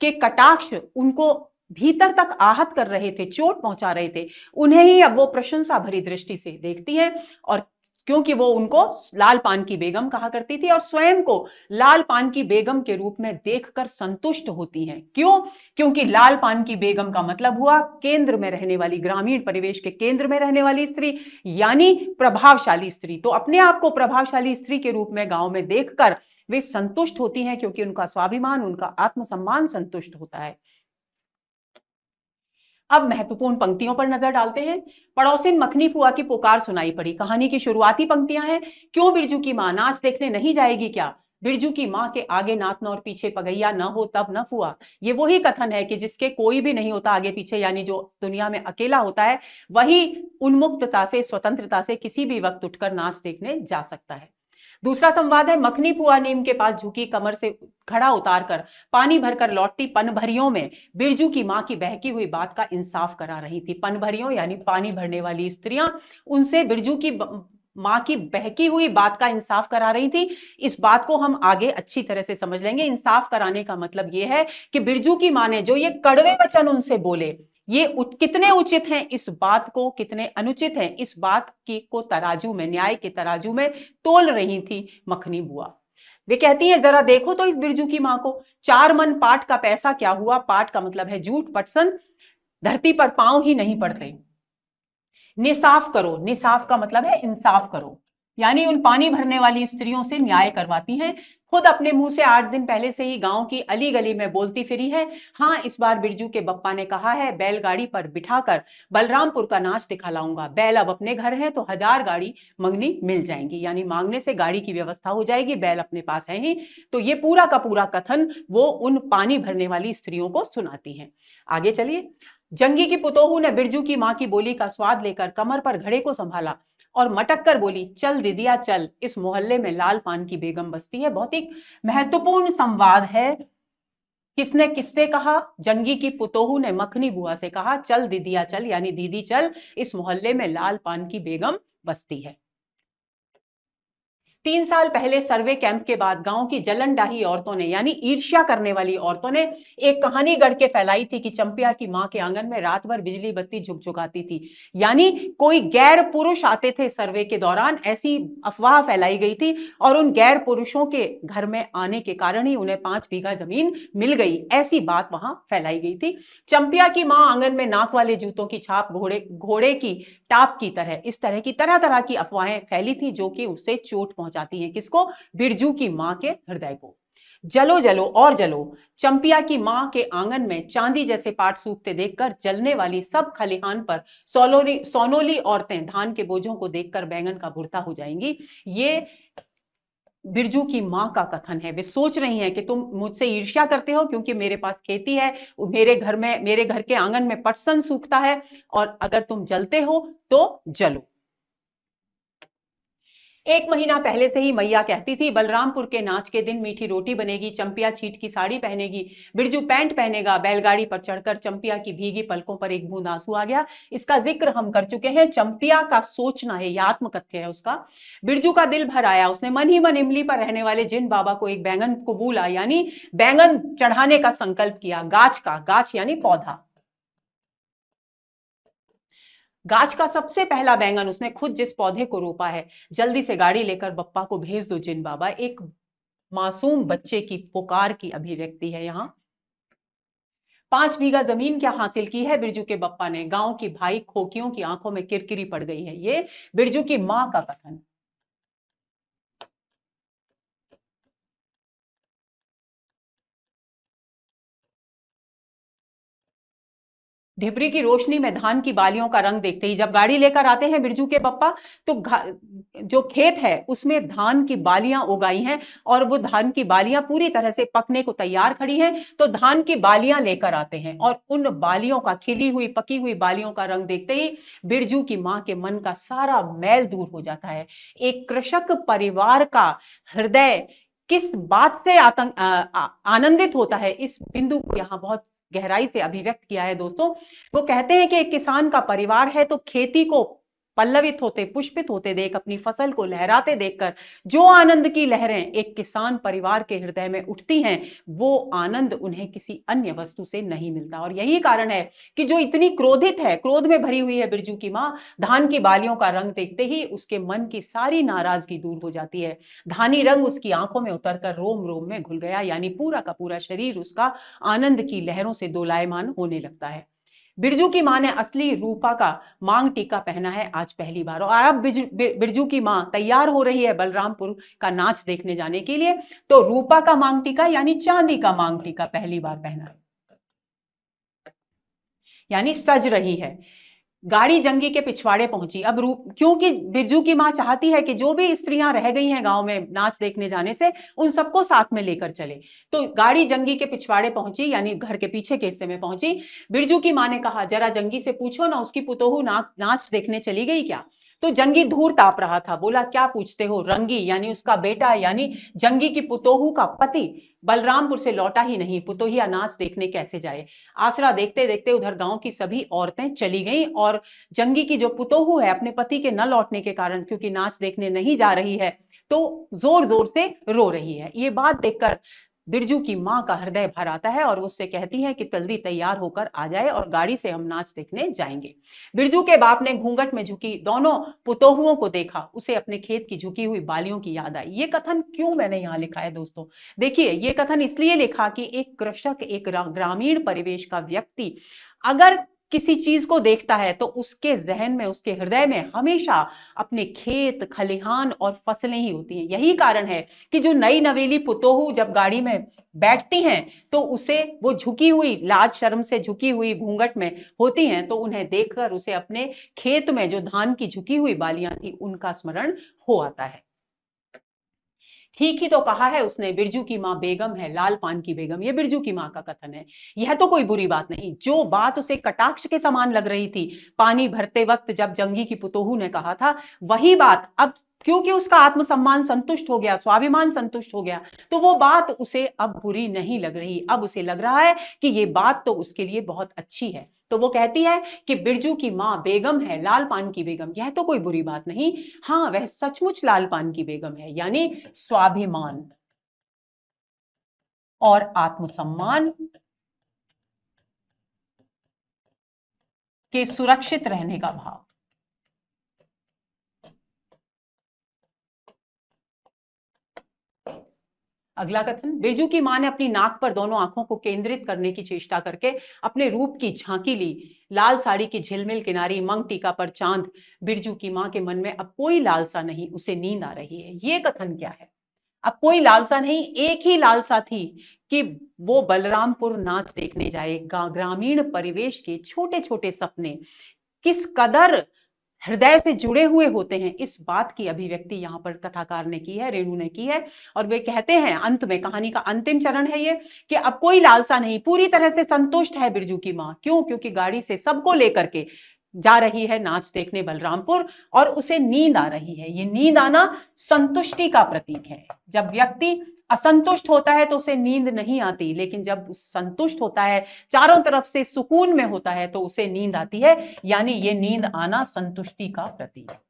के कटाक्ष उनको भीतर तक आहत कर रहे थे चोट पहुंचा रहे थे उन्हें ही अब वो प्रशंसा भरी दृष्टि से देखती है और क्योंकि वो उनको लाल पान की बेगम कहा करती थी और स्वयं को लाल पान की बेगम के रूप में देखकर संतुष्ट होती हैं क्यों क्योंकि लाल पान की बेगम का मतलब हुआ केंद्र में रहने वाली ग्रामीण परिवेश के केंद्र में रहने वाली स्त्री यानी प्रभावशाली स्त्री तो अपने आप को प्रभावशाली स्त्री के रूप में गांव में देखकर वे संतुष्ट होती हैं क्योंकि उनका स्वाभिमान उनका आत्मसम्मान संतुष्ट होता है अब महत्वपूर्ण पंक्तियों पर नजर डालते हैं पड़ोसिन मखनी फुआ की पुकार सुनाई पड़ी कहानी की शुरुआती पंक्तियां हैं क्यों बिरजू की माँ नाच देखने नहीं जाएगी क्या बिरजू की माँ के आगे नाथ न और पीछे पगैया न हो तब न हुआ ये वही कथन है कि जिसके कोई भी नहीं होता आगे पीछे यानी जो दुनिया में अकेला होता है वही उन्मुक्तता से स्वतंत्रता से किसी भी वक्त उठकर नाच देखने जा सकता है दूसरा संवाद है मखनी पुआ नीम के पास झुकी कमर से खड़ा उतार कर पानी भरकर लौटती पनभरियों में बिरजू की मां की बहकी हुई बात का इंसाफ करा रही थी पनभरियों यानी पानी भरने वाली स्त्रियां उनसे बिरजू की माँ की बहकी हुई बात का इंसाफ करा रही थी इस बात को हम आगे अच्छी तरह से समझ लेंगे इंसाफ कराने का मतलब यह है कि बिरजू की माँ ने जो ये कड़वे वचन उनसे बोले ये उच, कितने उचित हैं इस बात को कितने अनुचित हैं इस बात की को तराजू में न्याय के तराजू में तोल रही थी मखनी बुआ वे कहती हैं जरा देखो तो इस बिरजू की मां को चार मन पाठ का पैसा क्या हुआ पाठ का मतलब है झूठ पटसन धरती पर पांव ही नहीं पड़ते निसाफ करो निसाफ का मतलब है इंसाफ करो यानी उन पानी भरने वाली स्त्रियों से न्याय करवाती हैं खुद अपने मुंह से आठ दिन पहले से ही गांव की अली गली में बोलती फिरी है हाँ इस बार बिरजू के बप्पा ने कहा है बैलगाड़ी पर बिठाकर बलरामपुर का नाच दिखा लाऊंगा बैल अब अपने घर है तो हजार गाड़ी मंगनी मिल जाएंगी यानी मांगने से गाड़ी की व्यवस्था हो जाएगी बैल अपने पास है ही तो ये पूरा का पूरा कथन वो उन पानी भरने वाली स्त्रियों को सुनाती है आगे चलिए जंगी की पुतोहू ने बिरजू की माँ की बोली का स्वाद लेकर कमर पर घड़े को संभाला और मटक कर बोली चल दीदिया चल इस मोहल्ले में लाल पान की बेगम बसती है बहुत ही महत्वपूर्ण संवाद है किसने किससे कहा जंगी की पुतोहू ने मखनी बुआ से कहा चल दीदिया चल यानी दीदी चल इस मोहल्ले में लाल पान की बेगम बसती है तीन साल पहले सर्वे कैंप के बाद गांव की जलनडाही औरतों ने यानी ईर्ष्या करने वाली औरतों ने एक कहानी गढ़ के फैलाई थी कि चंपिया की मां के आंगन में रात भर बिजली बत्ती झुकझुकाती थी यानी कोई गैर पुरुष आते थे सर्वे के दौरान ऐसी अफवाह फैलाई गई थी और उन गैर पुरुषों के घर में आने के कारण ही उन्हें पांच बीघा जमीन मिल गई ऐसी बात वहां फैलाई गई थी चंपिया की मां आंगन में नाक वाले जूतों की छाप घोड़े घोड़े की टाप की तरह इस तरह की तरह तरह की अफवाहें फैली थी जो कि उससे चोट पहुंचा पहुंचाती हैं किसको बिरजू की माँ के हृदय को जलो जलो और जलो चंपिया की माँ के आंगन में चांदी जैसे पाठ सूखते देखकर जलने वाली सब खलिहान पर सोलोली सोनोली औरतें धान के बोझों को देखकर बैंगन का भुरता हो जाएंगी ये बिरजू की माँ का कथन है वे सोच रही हैं कि तुम मुझसे ईर्ष्या करते हो क्योंकि मेरे पास खेती है मेरे घर में मेरे घर के आंगन में पटसन सूखता है और अगर तुम जलते हो तो जलो एक महीना पहले से ही मैया कहती थी बलरामपुर के नाच के दिन मीठी रोटी बनेगी चंपिया छीट की साड़ी पहनेगी बिरजू पैंट पहनेगा बैलगाड़ी पर चढ़कर चंपिया की भीगी पलकों पर एक बूंद आंसू आ गया इसका जिक्र हम कर चुके हैं चंपिया का सोचना है यात्म आत्मकथ्य है उसका बिरजू का दिल भर आया उसने मन ही मन इमली पर रहने वाले जिन बाबा को एक बैंगन कबूला यानी बैंगन चढ़ाने का संकल्प किया गाछ का गाछ यानी पौधा गाछ का सबसे पहला बैंगन उसने खुद जिस पौधे को रोपा है जल्दी से गाड़ी लेकर बप्पा को भेज दो जिन बाबा एक मासूम बच्चे की पुकार की अभिव्यक्ति है यहाँ पांच बीघा जमीन क्या हासिल की है बिरजू के बप्पा ने गांव की भाई खोकियों की आंखों में किरकिरी पड़ गई है ये बिरजू की माँ का कथन ढिबरी की रोशनी में धान की बालियों का रंग देखते ही जब गाड़ी लेकर आते हैं बिरजू के पप्पा तो जो खेत है उसमें धान की बालियां उगाई हैं और वो धान की बालियां पूरी तरह से पकने को तैयार खड़ी हैं तो धान की बालियां लेकर आते हैं और उन बालियों का खिली हुई पकी हुई बालियों का रंग देखते ही बिरजू की माँ के मन का सारा मैल दूर हो जाता है एक कृषक परिवार का हृदय किस बात से आतंक आनंदित होता है इस बिंदु को यहाँ बहुत गहराई से अभिव्यक्त किया है दोस्तों वो कहते हैं कि एक किसान का परिवार है तो खेती को पल्लवित होते पुष्पित होते देख अपनी फसल को लहराते देखकर जो आनंद की लहरें एक किसान परिवार के हृदय में उठती हैं वो आनंद उन्हें किसी अन्य वस्तु से नहीं मिलता और यही कारण है कि जो इतनी क्रोधित है क्रोध में भरी हुई है बिरजू की माँ धान की बालियों का रंग देखते ही उसके मन की सारी नाराजगी दूर हो जाती है धानी रंग उसकी आंखों में उतरकर रोम रोम में घुल गया यानी पूरा का पूरा शरीर उसका आनंद की लहरों से दोलायमान होने लगता है बिरजू की मां ने असली रूपा का मांग टीका पहना है आज पहली बार और अब बिरजू की मां तैयार हो रही है बलरामपुर का नाच देखने जाने के लिए तो रूपा का मांग टीका यानी चांदी का मांग टीका पहली बार पहना यानी सज रही है गाड़ी जंगी के पिछवाड़े पहुंची अब रूप क्योंकि बिरजू की माँ चाहती है कि जो भी स्त्रियां रह गई हैं गांव में नाच देखने जाने से उन सबको साथ में लेकर चले तो गाड़ी जंगी के पिछवाड़े पहुंची यानी घर के पीछे के हिस्से में पहुंची बिरजू की माँ ने कहा जरा जंगी से पूछो ना उसकी पुतोहू ना, नाच देखने चली गई क्या तो जंगी धूर ताप रहा था बोला क्या पूछते हो रंगी यानी उसका बेटा यानी जंगी की पुतोहू का पति बलरामपुर से लौटा ही नहीं पुतोही अनाज देखने कैसे जाए आसरा देखते देखते उधर गांव की सभी औरतें चली गईं और जंगी की जो पुतोहू है अपने पति के न लौटने के कारण क्योंकि नाच देखने नहीं जा रही है तो जोर जोर से रो रही है ये बात देखकर बिरजू की माँ का हृदय भर आता है और उससे कहती है कि जल्दी तैयार होकर आ जाए और गाड़ी से हम नाच देखने जाएंगे बिरजू के बाप ने घूंघट में झुकी दोनों पुतोहुओं को देखा उसे अपने खेत की झुकी हुई बालियों की याद आई ये कथन क्यों मैंने यहाँ लिखा है दोस्तों देखिए ये कथन इसलिए लिखा कि एक कृषक एक ग्रामीण परिवेश का व्यक्ति अगर किसी चीज को देखता है तो उसके जहन में उसके हृदय में हमेशा अपने खेत खलिहान और फसलें ही होती हैं यही कारण है कि जो नई नवेली पुतोहू जब गाड़ी में बैठती हैं तो उसे वो झुकी हुई लाज शर्म से झुकी हुई घूंघट में होती हैं तो उन्हें देखकर उसे अपने खेत में जो धान की झुकी हुई बालियां थी उनका स्मरण हो आता है ठीक ही तो कहा है उसने बिरजू की माँ बेगम है लाल पान की बेगम ये बिरजू की माँ का कथन है यह तो कोई बुरी बात नहीं जो बात उसे कटाक्ष के समान लग रही थी पानी भरते वक्त जब जंगी की पुतोहू ने कहा था वही बात अब क्योंकि उसका आत्मसम्मान संतुष्ट हो गया स्वाभिमान संतुष्ट हो गया तो वो बात उसे अब बुरी नहीं लग रही अब उसे लग रहा है कि ये बात तो उसके लिए बहुत अच्छी है तो वो कहती है कि बिरजू की माँ बेगम है लाल पान की बेगम यह तो कोई बुरी बात नहीं हाँ वह सचमुच लाल पान की बेगम है यानी स्वाभिमान और आत्मसम्मान के सुरक्षित रहने का भाव अगला कथन बिरजू की मां ने अपनी नाक पर दोनों आंखों को केंद्रित करने की चेष्टा करके अपने रूप की झांकी ली लाल साड़ी की झिलमिल किनारी मंग टीका पर चांद बिरजू की मां के मन में अब कोई लालसा नहीं उसे नींद आ रही है ये कथन क्या है अब कोई लालसा नहीं एक ही लालसा थी कि वो बलरामपुर नाच देखने जाए ग्रामीण परिवेश के छोटे छोटे सपने किस कदर हृदय से जुड़े हुए होते हैं इस बात की अभिव्यक्ति यहाँ पर कथाकार ने की है रेणु ने की है और वे कहते हैं अंत में कहानी का अंतिम चरण है ये कि अब कोई लालसा नहीं पूरी तरह से संतुष्ट है बिरजू की माँ क्यों क्योंकि गाड़ी से सबको लेकर के जा रही है नाच देखने बलरामपुर और उसे नींद आ रही है ये नींद आना संतुष्टि का प्रतीक है जब व्यक्ति असंतुष्ट होता है तो उसे नींद नहीं आती लेकिन जब संतुष्ट होता है चारों तरफ से सुकून में होता है तो उसे नींद आती है यानी ये नींद आना संतुष्टि का प्रतीक है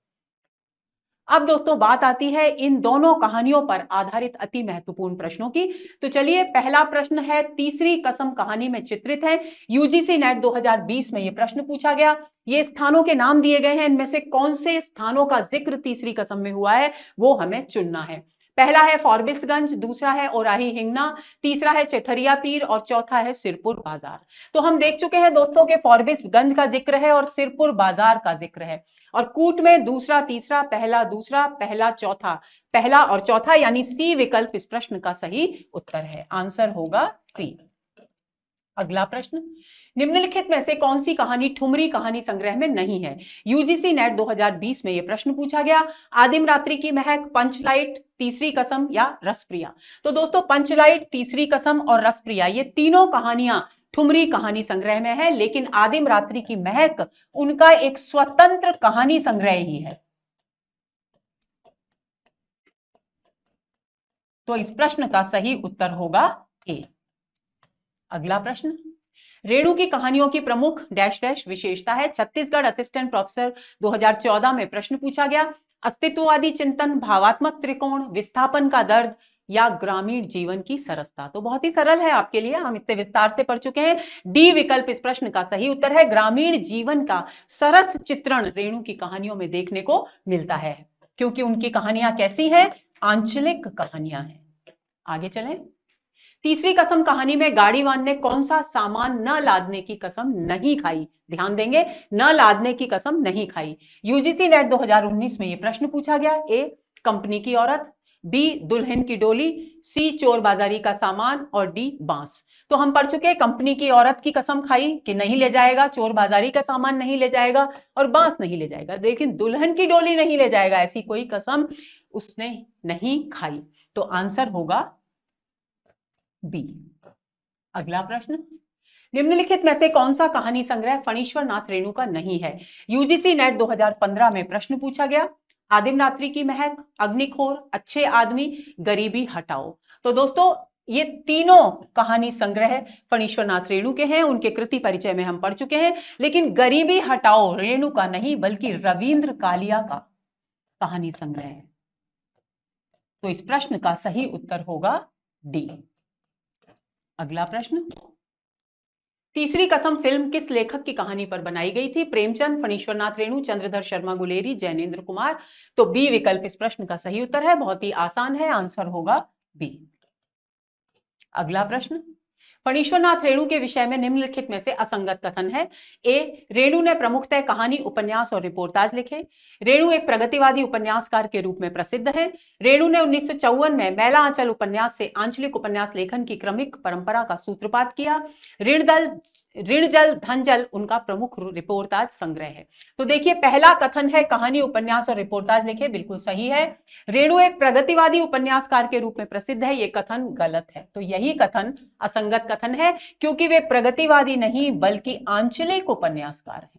अब दोस्तों बात आती है इन दोनों कहानियों पर आधारित अति महत्वपूर्ण प्रश्नों की तो चलिए पहला प्रश्न है तीसरी कसम कहानी में चित्रित है यूजीसी नेट 2020 में यह प्रश्न पूछा गया ये स्थानों के नाम दिए गए हैं इनमें से कौन से स्थानों का जिक्र तीसरी कसम में हुआ है वो हमें चुनना है पहला है फॉरबिसगंज दूसरा है ओराही हिंगना तीसरा है चेथरिया पीर और चौथा है सिरपुर बाजार तो हम देख चुके हैं दोस्तों के फॉरबिसगंज का जिक्र है और सिरपुर बाजार का जिक्र है और कूट में दूसरा तीसरा पहला दूसरा पहला चौथा पहला और चौथा यानी सी विकल्प इस प्रश्न का सही उत्तर है आंसर होगा सी अगला प्रश्न निम्नलिखित में से कौन सी कहानी ठुमरी कहानी संग्रह में नहीं है यूजीसी नेट 2020 में यह प्रश्न पूछा गया आदिम रात्रि की महक पंचलाइट तीसरी कसम या रसप्रिया तो दोस्तों पंचलाइट तीसरी कसम और रसप्रिया ये तीनों कहानियां ठुमरी कहानी संग्रह में है लेकिन आदिम रात्रि की महक उनका एक स्वतंत्र कहानी संग्रह ही है तो इस प्रश्न का सही उत्तर होगा ए अगला प्रश्न रेणु की कहानियों की प्रमुख डैश डैश विशेषता है छत्तीसगढ़ असिस्टेंट प्रोफेसर 2014 में प्रश्न पूछा गया अस्तित्ववादी चिंतन भावात्मक त्रिकोण विस्थापन का दर्द या ग्रामीण जीवन की सरसता तो बहुत ही सरल है आपके लिए हम इतने विस्तार से पढ़ चुके हैं डी विकल्प इस प्रश्न का सही उत्तर है ग्रामीण जीवन का सरस चित्रण रेणु की कहानियों में देखने को मिलता है क्योंकि उनकी कहानियां कैसी हैं आंचलिक कहानियां हैं आगे चलें तीसरी कसम कहानी में गाड़ीवान ने कौन सा सामान न लादने की कसम नहीं खाई ध्यान देंगे न लादने की कसम नहीं खाई यूजीसी नेट 2019 में यह प्रश्न पूछा गया ए कंपनी की औरत बी दुल्हन की डोली सी चोर बाजारी का सामान और डी बांस तो हम पढ़ चुके कंपनी की औरत की कसम खाई कि नहीं ले जाएगा चोर बाजारी का सामान नहीं ले जाएगा और बांस नहीं ले जाएगा लेकिन दुल्हन की डोली नहीं ले जाएगा ऐसी कोई कसम उसने नहीं खाई तो आंसर होगा बी अगला प्रश्न निम्नलिखित में से कौन सा कहानी संग्रह फणीश्वर नाथ रेणु का नहीं है यूजीसी नेट 2015 में प्रश्न पूछा गया आदिम रात्रि की महक अग्निखोर अच्छे आदमी गरीबी हटाओ तो दोस्तों ये तीनों कहानी संग्रह फणीश्वर नाथ रेणु के हैं उनके कृति परिचय में हम पढ़ चुके हैं लेकिन गरीबी हटाओ रेणु का नहीं बल्कि रविंद्र कालिया का कहानी संग्रह है तो इस प्रश्न का सही उत्तर होगा डी अगला प्रश्न तीसरी कसम फिल्म किस लेखक की कहानी पर बनाई गई थी प्रेमचंद फणीश्वरनाथ रेणु चंद्रधर शर्मा गुलेरी जैनेन्द्र कुमार तो बी विकल्प इस प्रश्न का सही उत्तर है बहुत ही आसान है आंसर होगा बी अगला प्रश्न फणीश्वरनाथ रेणु के विषय में निम्नलिखित में से असंगत कथन है ए रेणु ने प्रमुखतः कहानी उपन्यास और रिपोर्टाज लिखे रेणु एक प्रगतिवादी उपन्यासकार के रूप में प्रसिद्ध है रेणु ने उन्नीस में मैला आंचल उपन्यास से आंचलिक उपन्यास लेखन की क्रमिक परंपरा का सूत्रपात किया ऋणदल ऋण जल धन जल उनका प्रमुख रिपोर्टाज संग्रह है तो देखिए पहला कथन है कहानी उपन्यास और रिपोर्टाज लिखे बिल्कुल सही है रेणु एक प्रगतिवादी उपन्यासकार के रूप में प्रसिद्ध है ये कथन गलत है तो यही कथन असंगत कथन है क्योंकि वे प्रगतिवादी नहीं बल्कि आंचलिक उपन्यासकार है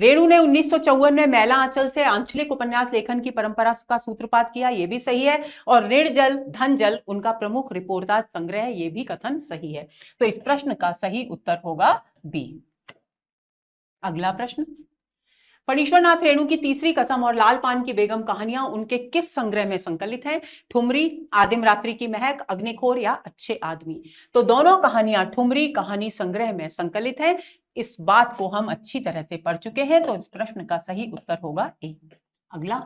रेणु ने उन्नीस में मैला आंचल से आंचलिक उपन्यास लेखन की परंपरा का सूत्रपात किया यह भी सही है और ऋण जल धन जल उनका प्रमुख रिपोर्टाज संग्रह ये भी कथन सही है तो इस प्रश्न का सही उत्तर होगा बी अगला प्रश्न फणीश्वरनाथ रेणु की तीसरी कसम और लाल पान की बेगम कहानियां उनके किस संग्रह में संकलित हैं ठुमरी आदिम रात्रि की महक अग्निखोर या अच्छे आदमी तो दोनों कहानियां ठुमरी कहानी संग्रह में संकलित है इस बात को हम अच्छी तरह से पढ़ चुके हैं तो इस प्रश्न का सही उत्तर होगा ए अगला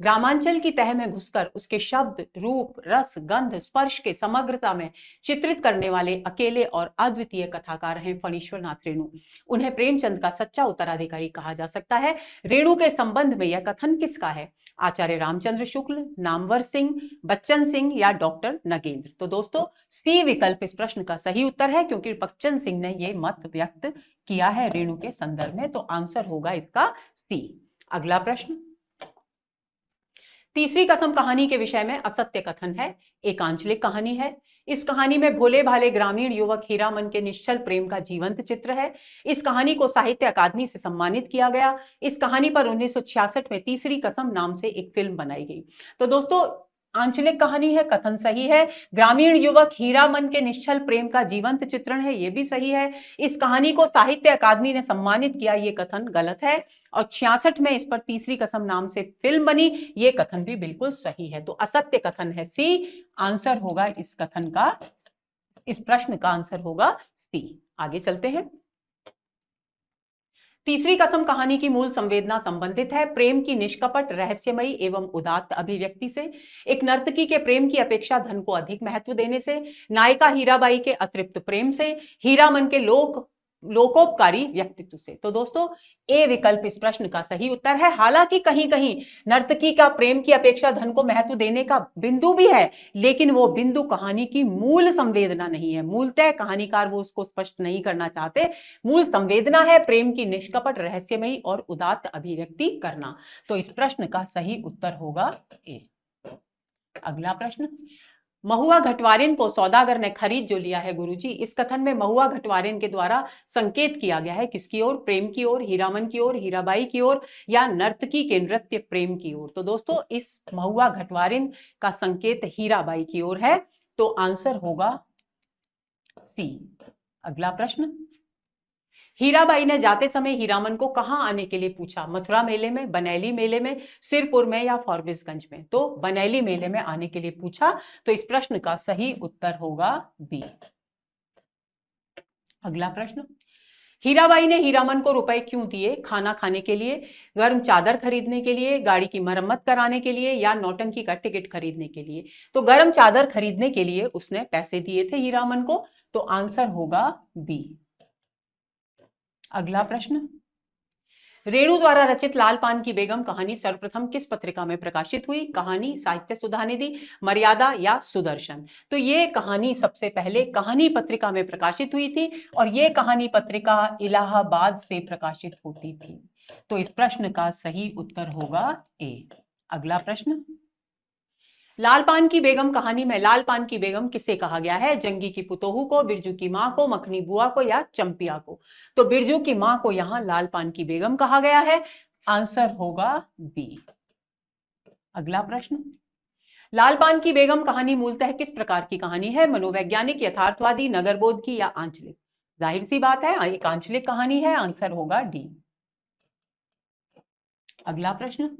ग्रामांचल की तह में घुसकर उसके शब्द रूप रस गंध स्पर्श के समग्रता में चित्रित करने वाले अकेले और अद्वितीय कथाकार हैं फणीश्वर नाथ रेणु उन्हें प्रेमचंद का सच्चा उत्तराधिकारी कहा जा सकता है रेणु के संबंध में यह कथन किसका है आचार्य रामचंद्र शुक्ल नामवर सिंह बच्चन सिंह या डॉक्टर नगेंद्र तो दोस्तों सी विकल्प इस प्रश्न का सही उत्तर है क्योंकि बच्चन सिंह ने ये मत व्यक्त किया है रेणु के संदर्भ में तो आंसर होगा इसका सी अगला प्रश्न तीसरी कसम कहानी के विषय में असत्य कथन है एकांचलिक कहानी है इस कहानी में भोले भाले ग्रामीण युवक हीरा मन के निश्चल प्रेम का जीवंत चित्र है इस कहानी को साहित्य अकादमी से सम्मानित किया गया इस कहानी पर उन्नीस में तीसरी कसम नाम से एक फिल्म बनाई गई तो दोस्तों आंचलिक कहानी है कथन सही है ग्रामीण युवक हीरा मन के निश्चल प्रेम का जीवंत चित्रण है ये भी सही है इस कहानी को साहित्य अकादमी ने सम्मानित किया ये कथन गलत है और छियासठ में इस पर तीसरी कसम नाम से फिल्म बनी ये कथन भी बिल्कुल सही है तो असत्य कथन है सी आंसर होगा इस कथन का इस प्रश्न का आंसर होगा सी आगे चलते हैं तीसरी कसम कहानी की मूल संवेदना संबंधित है प्रेम की निष्कपट रहस्यमयी एवं उदात्त अभिव्यक्ति से एक नर्तकी के प्रेम की अपेक्षा धन को अधिक महत्व देने से नायिका हीराबाई के अतृप्त प्रेम से हीरा मन के लोक लोकोपकारी व्यक्तित्व से तो दोस्तों ए विकल्प इस प्रश्न का सही उत्तर है हालांकि कहीं कहीं नर्तकी का प्रेम की अपेक्षा धन को महत्व देने का बिंदु भी है लेकिन वो बिंदु कहानी की मूल संवेदना नहीं है मूलतः कहानीकार वो उसको स्पष्ट नहीं करना चाहते मूल संवेदना है प्रेम की निष्कपट रहस्यमयी और उदात्त अभिव्यक्ति करना तो इस प्रश्न का सही उत्तर होगा ए अगला प्रश्न महुआ घटवारिन को सौदागर ने खरीद जो लिया है गुरुजी इस कथन में महुआ घटवारिन के द्वारा संकेत किया गया है किसकी ओर प्रेम की ओर हीरामन की ओर हीराबाई की ओर या नर्तकी के नृत्य प्रेम की ओर तो दोस्तों इस महुआ घटवारिन का संकेत हीराबाई की ओर है तो आंसर होगा सी अगला प्रश्न हीराबाई ने जाते समय हीरामन को कहाँ आने के लिए पूछा मथुरा मेले में बनैली मेले में सिरपुर में या फॉरबिसगंज में तो बनैली मेले में आने के लिए पूछा तो इस प्रश्न का सही उत्तर होगा बी अगला प्रश्न हीराबाई ने हीरामन को रुपए क्यों दिए खाना खाने के लिए गर्म चादर खरीदने के लिए गाड़ी की मरम्मत कराने के लिए या नौटंकी का टिकट खरीदने के लिए तो गर्म चादर खरीदने के लिए उसने पैसे दिए थे हीरामन को तो आंसर होगा बी अगला प्रश्न रेणु द्वारा रचित लाल पान की बेगम कहानी सर्वप्रथम किस पत्रिका में प्रकाशित हुई कहानी साहित्य सुधा निधि मर्यादा या सुदर्शन तो ये कहानी सबसे पहले कहानी पत्रिका में प्रकाशित हुई थी और ये कहानी पत्रिका इलाहाबाद से प्रकाशित होती थी तो इस प्रश्न का सही उत्तर होगा ए अगला प्रश्न लाल पान की बेगम कहानी में लाल पान की बेगम किसे कहा गया है जंगी की पुतोहू को बिरजू की माँ को मखनी बुआ को या चंपिया को तो बिरजू की माँ को यहाँ लाल पान की बेगम कहा गया है आंसर होगा बी अगला प्रश्न लाल पान की बेगम कहानी मूलतः किस प्रकार की कहानी है मनोवैज्ञानिक यथार्थवादी नगरबोध की या आंचलिक जाहिर सी बात है एक आंचलिक कहानी है आंसर होगा डी अगला प्रश्न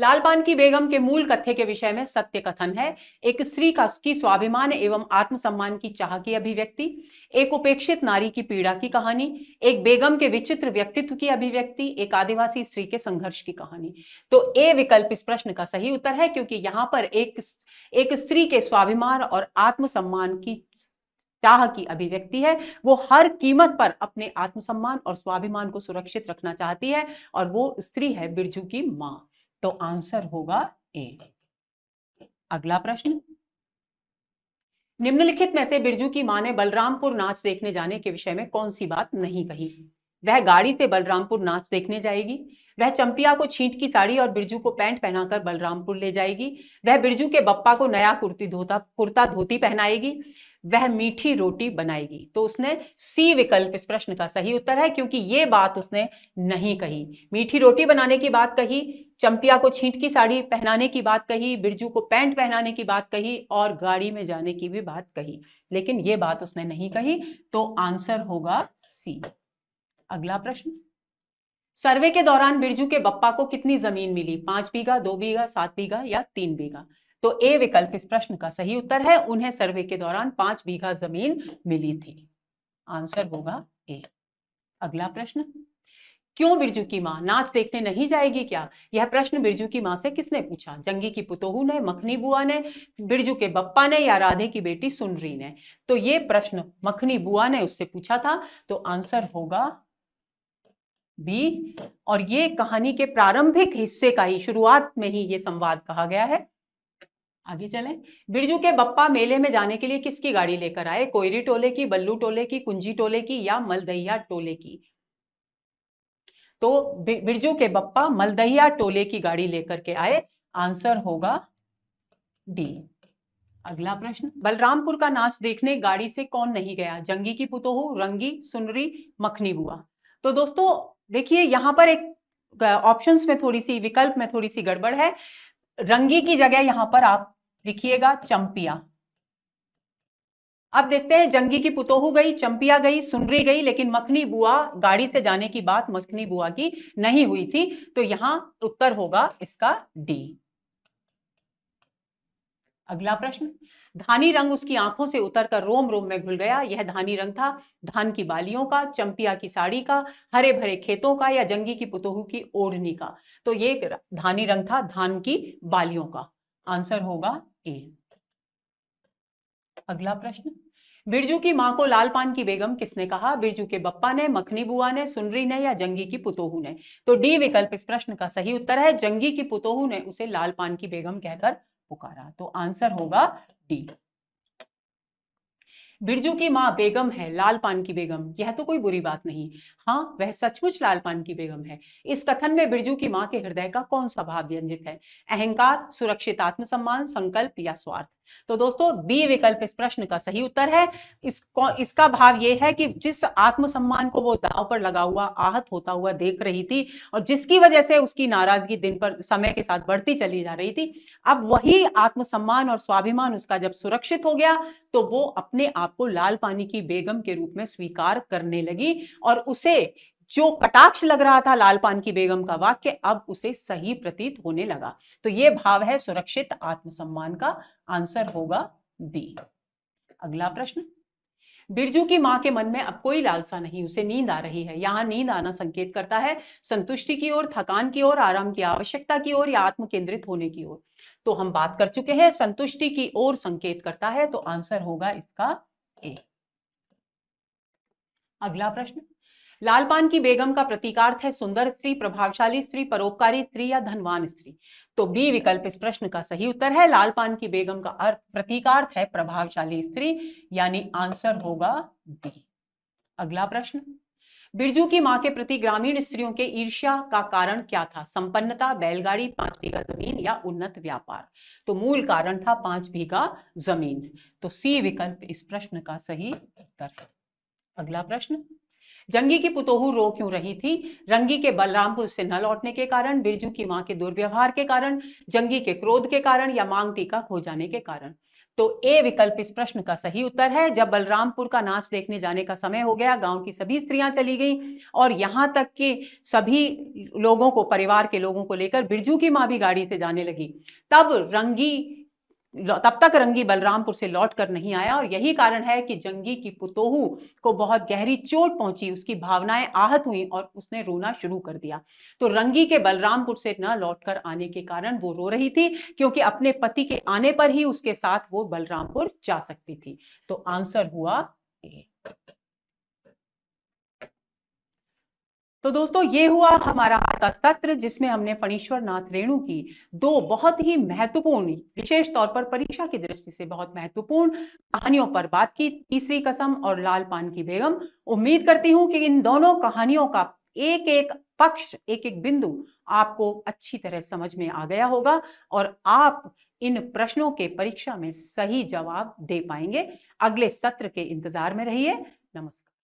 लालपान की बेगम के मूल कथ्य के विषय में सत्य कथन है एक स्त्री का की स्वाभिमान एवं आत्मसम्मान की चाह की अभिव्यक्ति एक उपेक्षित नारी की पीड़ा की कहानी एक बेगम के विचित्र व्यक्तित्व की अभिव्यक्ति एक आदिवासी स्त्री के संघर्ष की कहानी तो ए विकल्प इस प्रश्न का सही उत्तर है क्योंकि यहाँ पर एक एक स्त्री के स्वाभिमान और आत्मसम्मान की चाह की अभिव्यक्ति है वो हर कीमत पर अपने आत्मसम्मान और स्वाभिमान को सुरक्षित रखना चाहती है और वो स्त्री है बिरजू की माँ तो आंसर होगा ए अगला प्रश्न निम्नलिखित में से बिरजू की मां ने बलरामपुर नाच देखने जाने के विषय में कौन सी बात नहीं कही वह गाड़ी से बलरामपुर नाच देखने जाएगी वह चंपिया को छींट की साड़ी और बिरजू को पैंट पहनाकर बलरामपुर ले जाएगी वह बिरजू के बप्पा को नया कुर्ती धोता कुर्ता धोती पहनाएगी वह मीठी रोटी बनाएगी तो उसने सी विकल्प इस प्रश्न का सही उत्तर है क्योंकि ये बात उसने नहीं कही मीठी रोटी बनाने की बात कही चंपिया को छींट की साड़ी पहनाने की बात कही बिरजू को पैंट पहनाने की बात कही और गाड़ी में जाने की भी बात कही लेकिन ये बात उसने नहीं कही तो आंसर होगा सी अगला प्रश्न सर्वे के दौरान बिरजू के बप्पा को कितनी जमीन मिली पांच बीघा दो बीघा सात बीघा या तीन बीघा तो ए विकल्प इस प्रश्न का सही उत्तर है उन्हें सर्वे के दौरान पांच बीघा जमीन मिली थी आंसर होगा ए अगला प्रश्न क्यों बिरजू की माँ नाच देखने नहीं जाएगी क्या यह प्रश्न बिरजू की माँ से किसने पूछा जंगी की पुतोहू ने मखनी बुआ ने बिरजू के बप्पा ने या राधे की बेटी सुनरी ने तो ये प्रश्न मखनी बुआ ने उससे पूछा था तो आंसर होगा बी और ये कहानी के प्रारंभिक हिस्से का ही शुरुआत में ही ये संवाद कहा गया है आगे चलें बिरजू के बप्पा मेले में जाने के लिए किसकी गाड़ी लेकर आए कोयरी टोले की बल्लू टोले की कुंजी टोले की या मलदहिया टोले की तो बिरजू के बप्पा मलदहिया टोले की गाड़ी लेकर के आए आंसर होगा डी अगला प्रश्न बलरामपुर का नाच देखने गाड़ी से कौन नहीं गया जंगी की पुतोहू रंगी सुनरी मखनी बुआ तो दोस्तों देखिए यहां पर एक ऑप्शंस में थोड़ी सी विकल्प में थोड़ी सी गड़बड़ है रंगी की जगह यहां पर आप लिखिएगा चंपिया अब देखते हैं जंगी की पुतोहू गई चंपिया गई सुनरी गई लेकिन मखनी बुआ गाड़ी से जाने की बात मखनी बुआ की नहीं हुई थी तो यहां उत्तर होगा इसका डी अगला प्रश्न धानी रंग उसकी आंखों से उतर कर रोम रोम में घुल गया यह धानी रंग था धान की बालियों का चंपिया की साड़ी का हरे भरे खेतों का या जंगी की पुतोहू की ओढ़नी का तो ये धानी रंग था धान की बालियों का आंसर होगा ए अगला प्रश्न बिरजू की माँ को लाल पान की बेगम किसने कहा बिरजू के बप्पा ने मखनी बुआ ने सुनरी ने या जंगी की पुतोहू ने तो डी विकल्प इस प्रश्न का सही उत्तर है जंगी की पुतोहू ने उसे लाल पान की बेगम कहकर पुकारा तो आंसर होगा डी बिरजू की माँ बेगम है लाल पान की बेगम यह तो कोई बुरी बात नहीं हाँ वह सचमुच लाल पान की बेगम है इस कथन में बिरजू की माँ के हृदय का कौन सा भाव व्यंजित है अहंकार सुरक्षित आत्मसम्मान संकल्प या स्वार्थ तो दोस्तों बी विकल्प इस प्रश्न का सही उत्तर है इस, इसका भाव यह है कि जिस आत्मसम्मान को वो दाव पर लगा हुआ आहत होता हुआ देख रही थी और जिसकी वजह से उसकी नाराजगी दिन पर समय के साथ बढ़ती चली जा रही थी अब वही आत्मसम्मान और स्वाभिमान उसका जब सुरक्षित हो गया तो वो अपने आप को लाल पानी की बेगम के रूप में स्वीकार करने लगी और उसे जो कटाक्ष लग रहा था लालपान की बेगम का वाक्य अब उसे सही प्रतीत होने लगा तो ये भाव है सुरक्षित आत्मसम्मान का आंसर होगा बी अगला प्रश्न बिरजू की माँ के मन में अब कोई लालसा नहीं उसे नींद आ रही है यहां नींद आना संकेत करता है संतुष्टि की ओर थकान की ओर आराम की आवश्यकता की ओर या आत्म केंद्रित होने की ओर तो हम बात कर चुके हैं संतुष्टि की ओर संकेत करता है तो आंसर होगा इसका ए अगला प्रश्न लालपान की बेगम का प्रतीकार्थ है सुंदर स्त्री प्रभावशाली स्त्री परोपकारी स्त्री या धनवान स्त्री तो बी विकल्प इस प्रश्न का सही उत्तर है लालपान की बेगम का अर्थ प्रतीकार्थ है प्रभावशाली स्त्री यानी आंसर होगा बी अगला प्रश्न बिरजू की मां के प्रति ग्रामीण स्त्रियों के ईर्ष्या का कारण क्या था संपन्नता बैलगाड़ी पांच बीघा जमीन या उन्नत व्यापार तो मूल कारण था पांच बीघा जमीन तो सी विकल्प इस प्रश्न का सही उत्तर है अगला प्रश्न जंगी की पुतोहू रो क्यों रही थी रंगी के बलरामपुर से न लौटने के कारण बिरजू की मां के दुर्व्यवहार के कारण जंगी के क्रोध के कारण या मांग टीका खो जाने के कारण तो ए विकल्प इस प्रश्न का सही उत्तर है जब बलरामपुर का नाच देखने जाने का समय हो गया गांव की सभी स्त्रियां चली गईं और यहां तक कि सभी लोगों को परिवार के लोगों को लेकर बिरजू की मां भी गाड़ी से जाने लगी तब रंगी तब तक रंगी बलरामपुर से लौट कर नहीं आया और यही कारण है कि जंगी की पुतोहू को बहुत गहरी चोट पहुंची उसकी भावनाएं आहत हुई और उसने रोना शुरू कर दिया तो रंगी के बलरामपुर से न लौट कर आने के कारण वो रो रही थी क्योंकि अपने पति के आने पर ही उसके साथ वो बलरामपुर जा सकती थी तो आंसर हुआ ए तो दोस्तों ये हुआ हमारा आज का सत्र जिसमें हमने फणीश्वर नाथ रेणु की दो बहुत ही महत्वपूर्ण विशेष तौर पर परीक्षा की दृष्टि से बहुत महत्वपूर्ण कहानियों पर बात की तीसरी कसम और लाल पान की बेगम उम्मीद करती हूं कि इन दोनों कहानियों का एक एक पक्ष एक एक बिंदु आपको अच्छी तरह समझ में आ गया होगा और आप इन प्रश्नों के परीक्षा में सही जवाब दे पाएंगे अगले सत्र के इंतजार में रहिए नमस्कार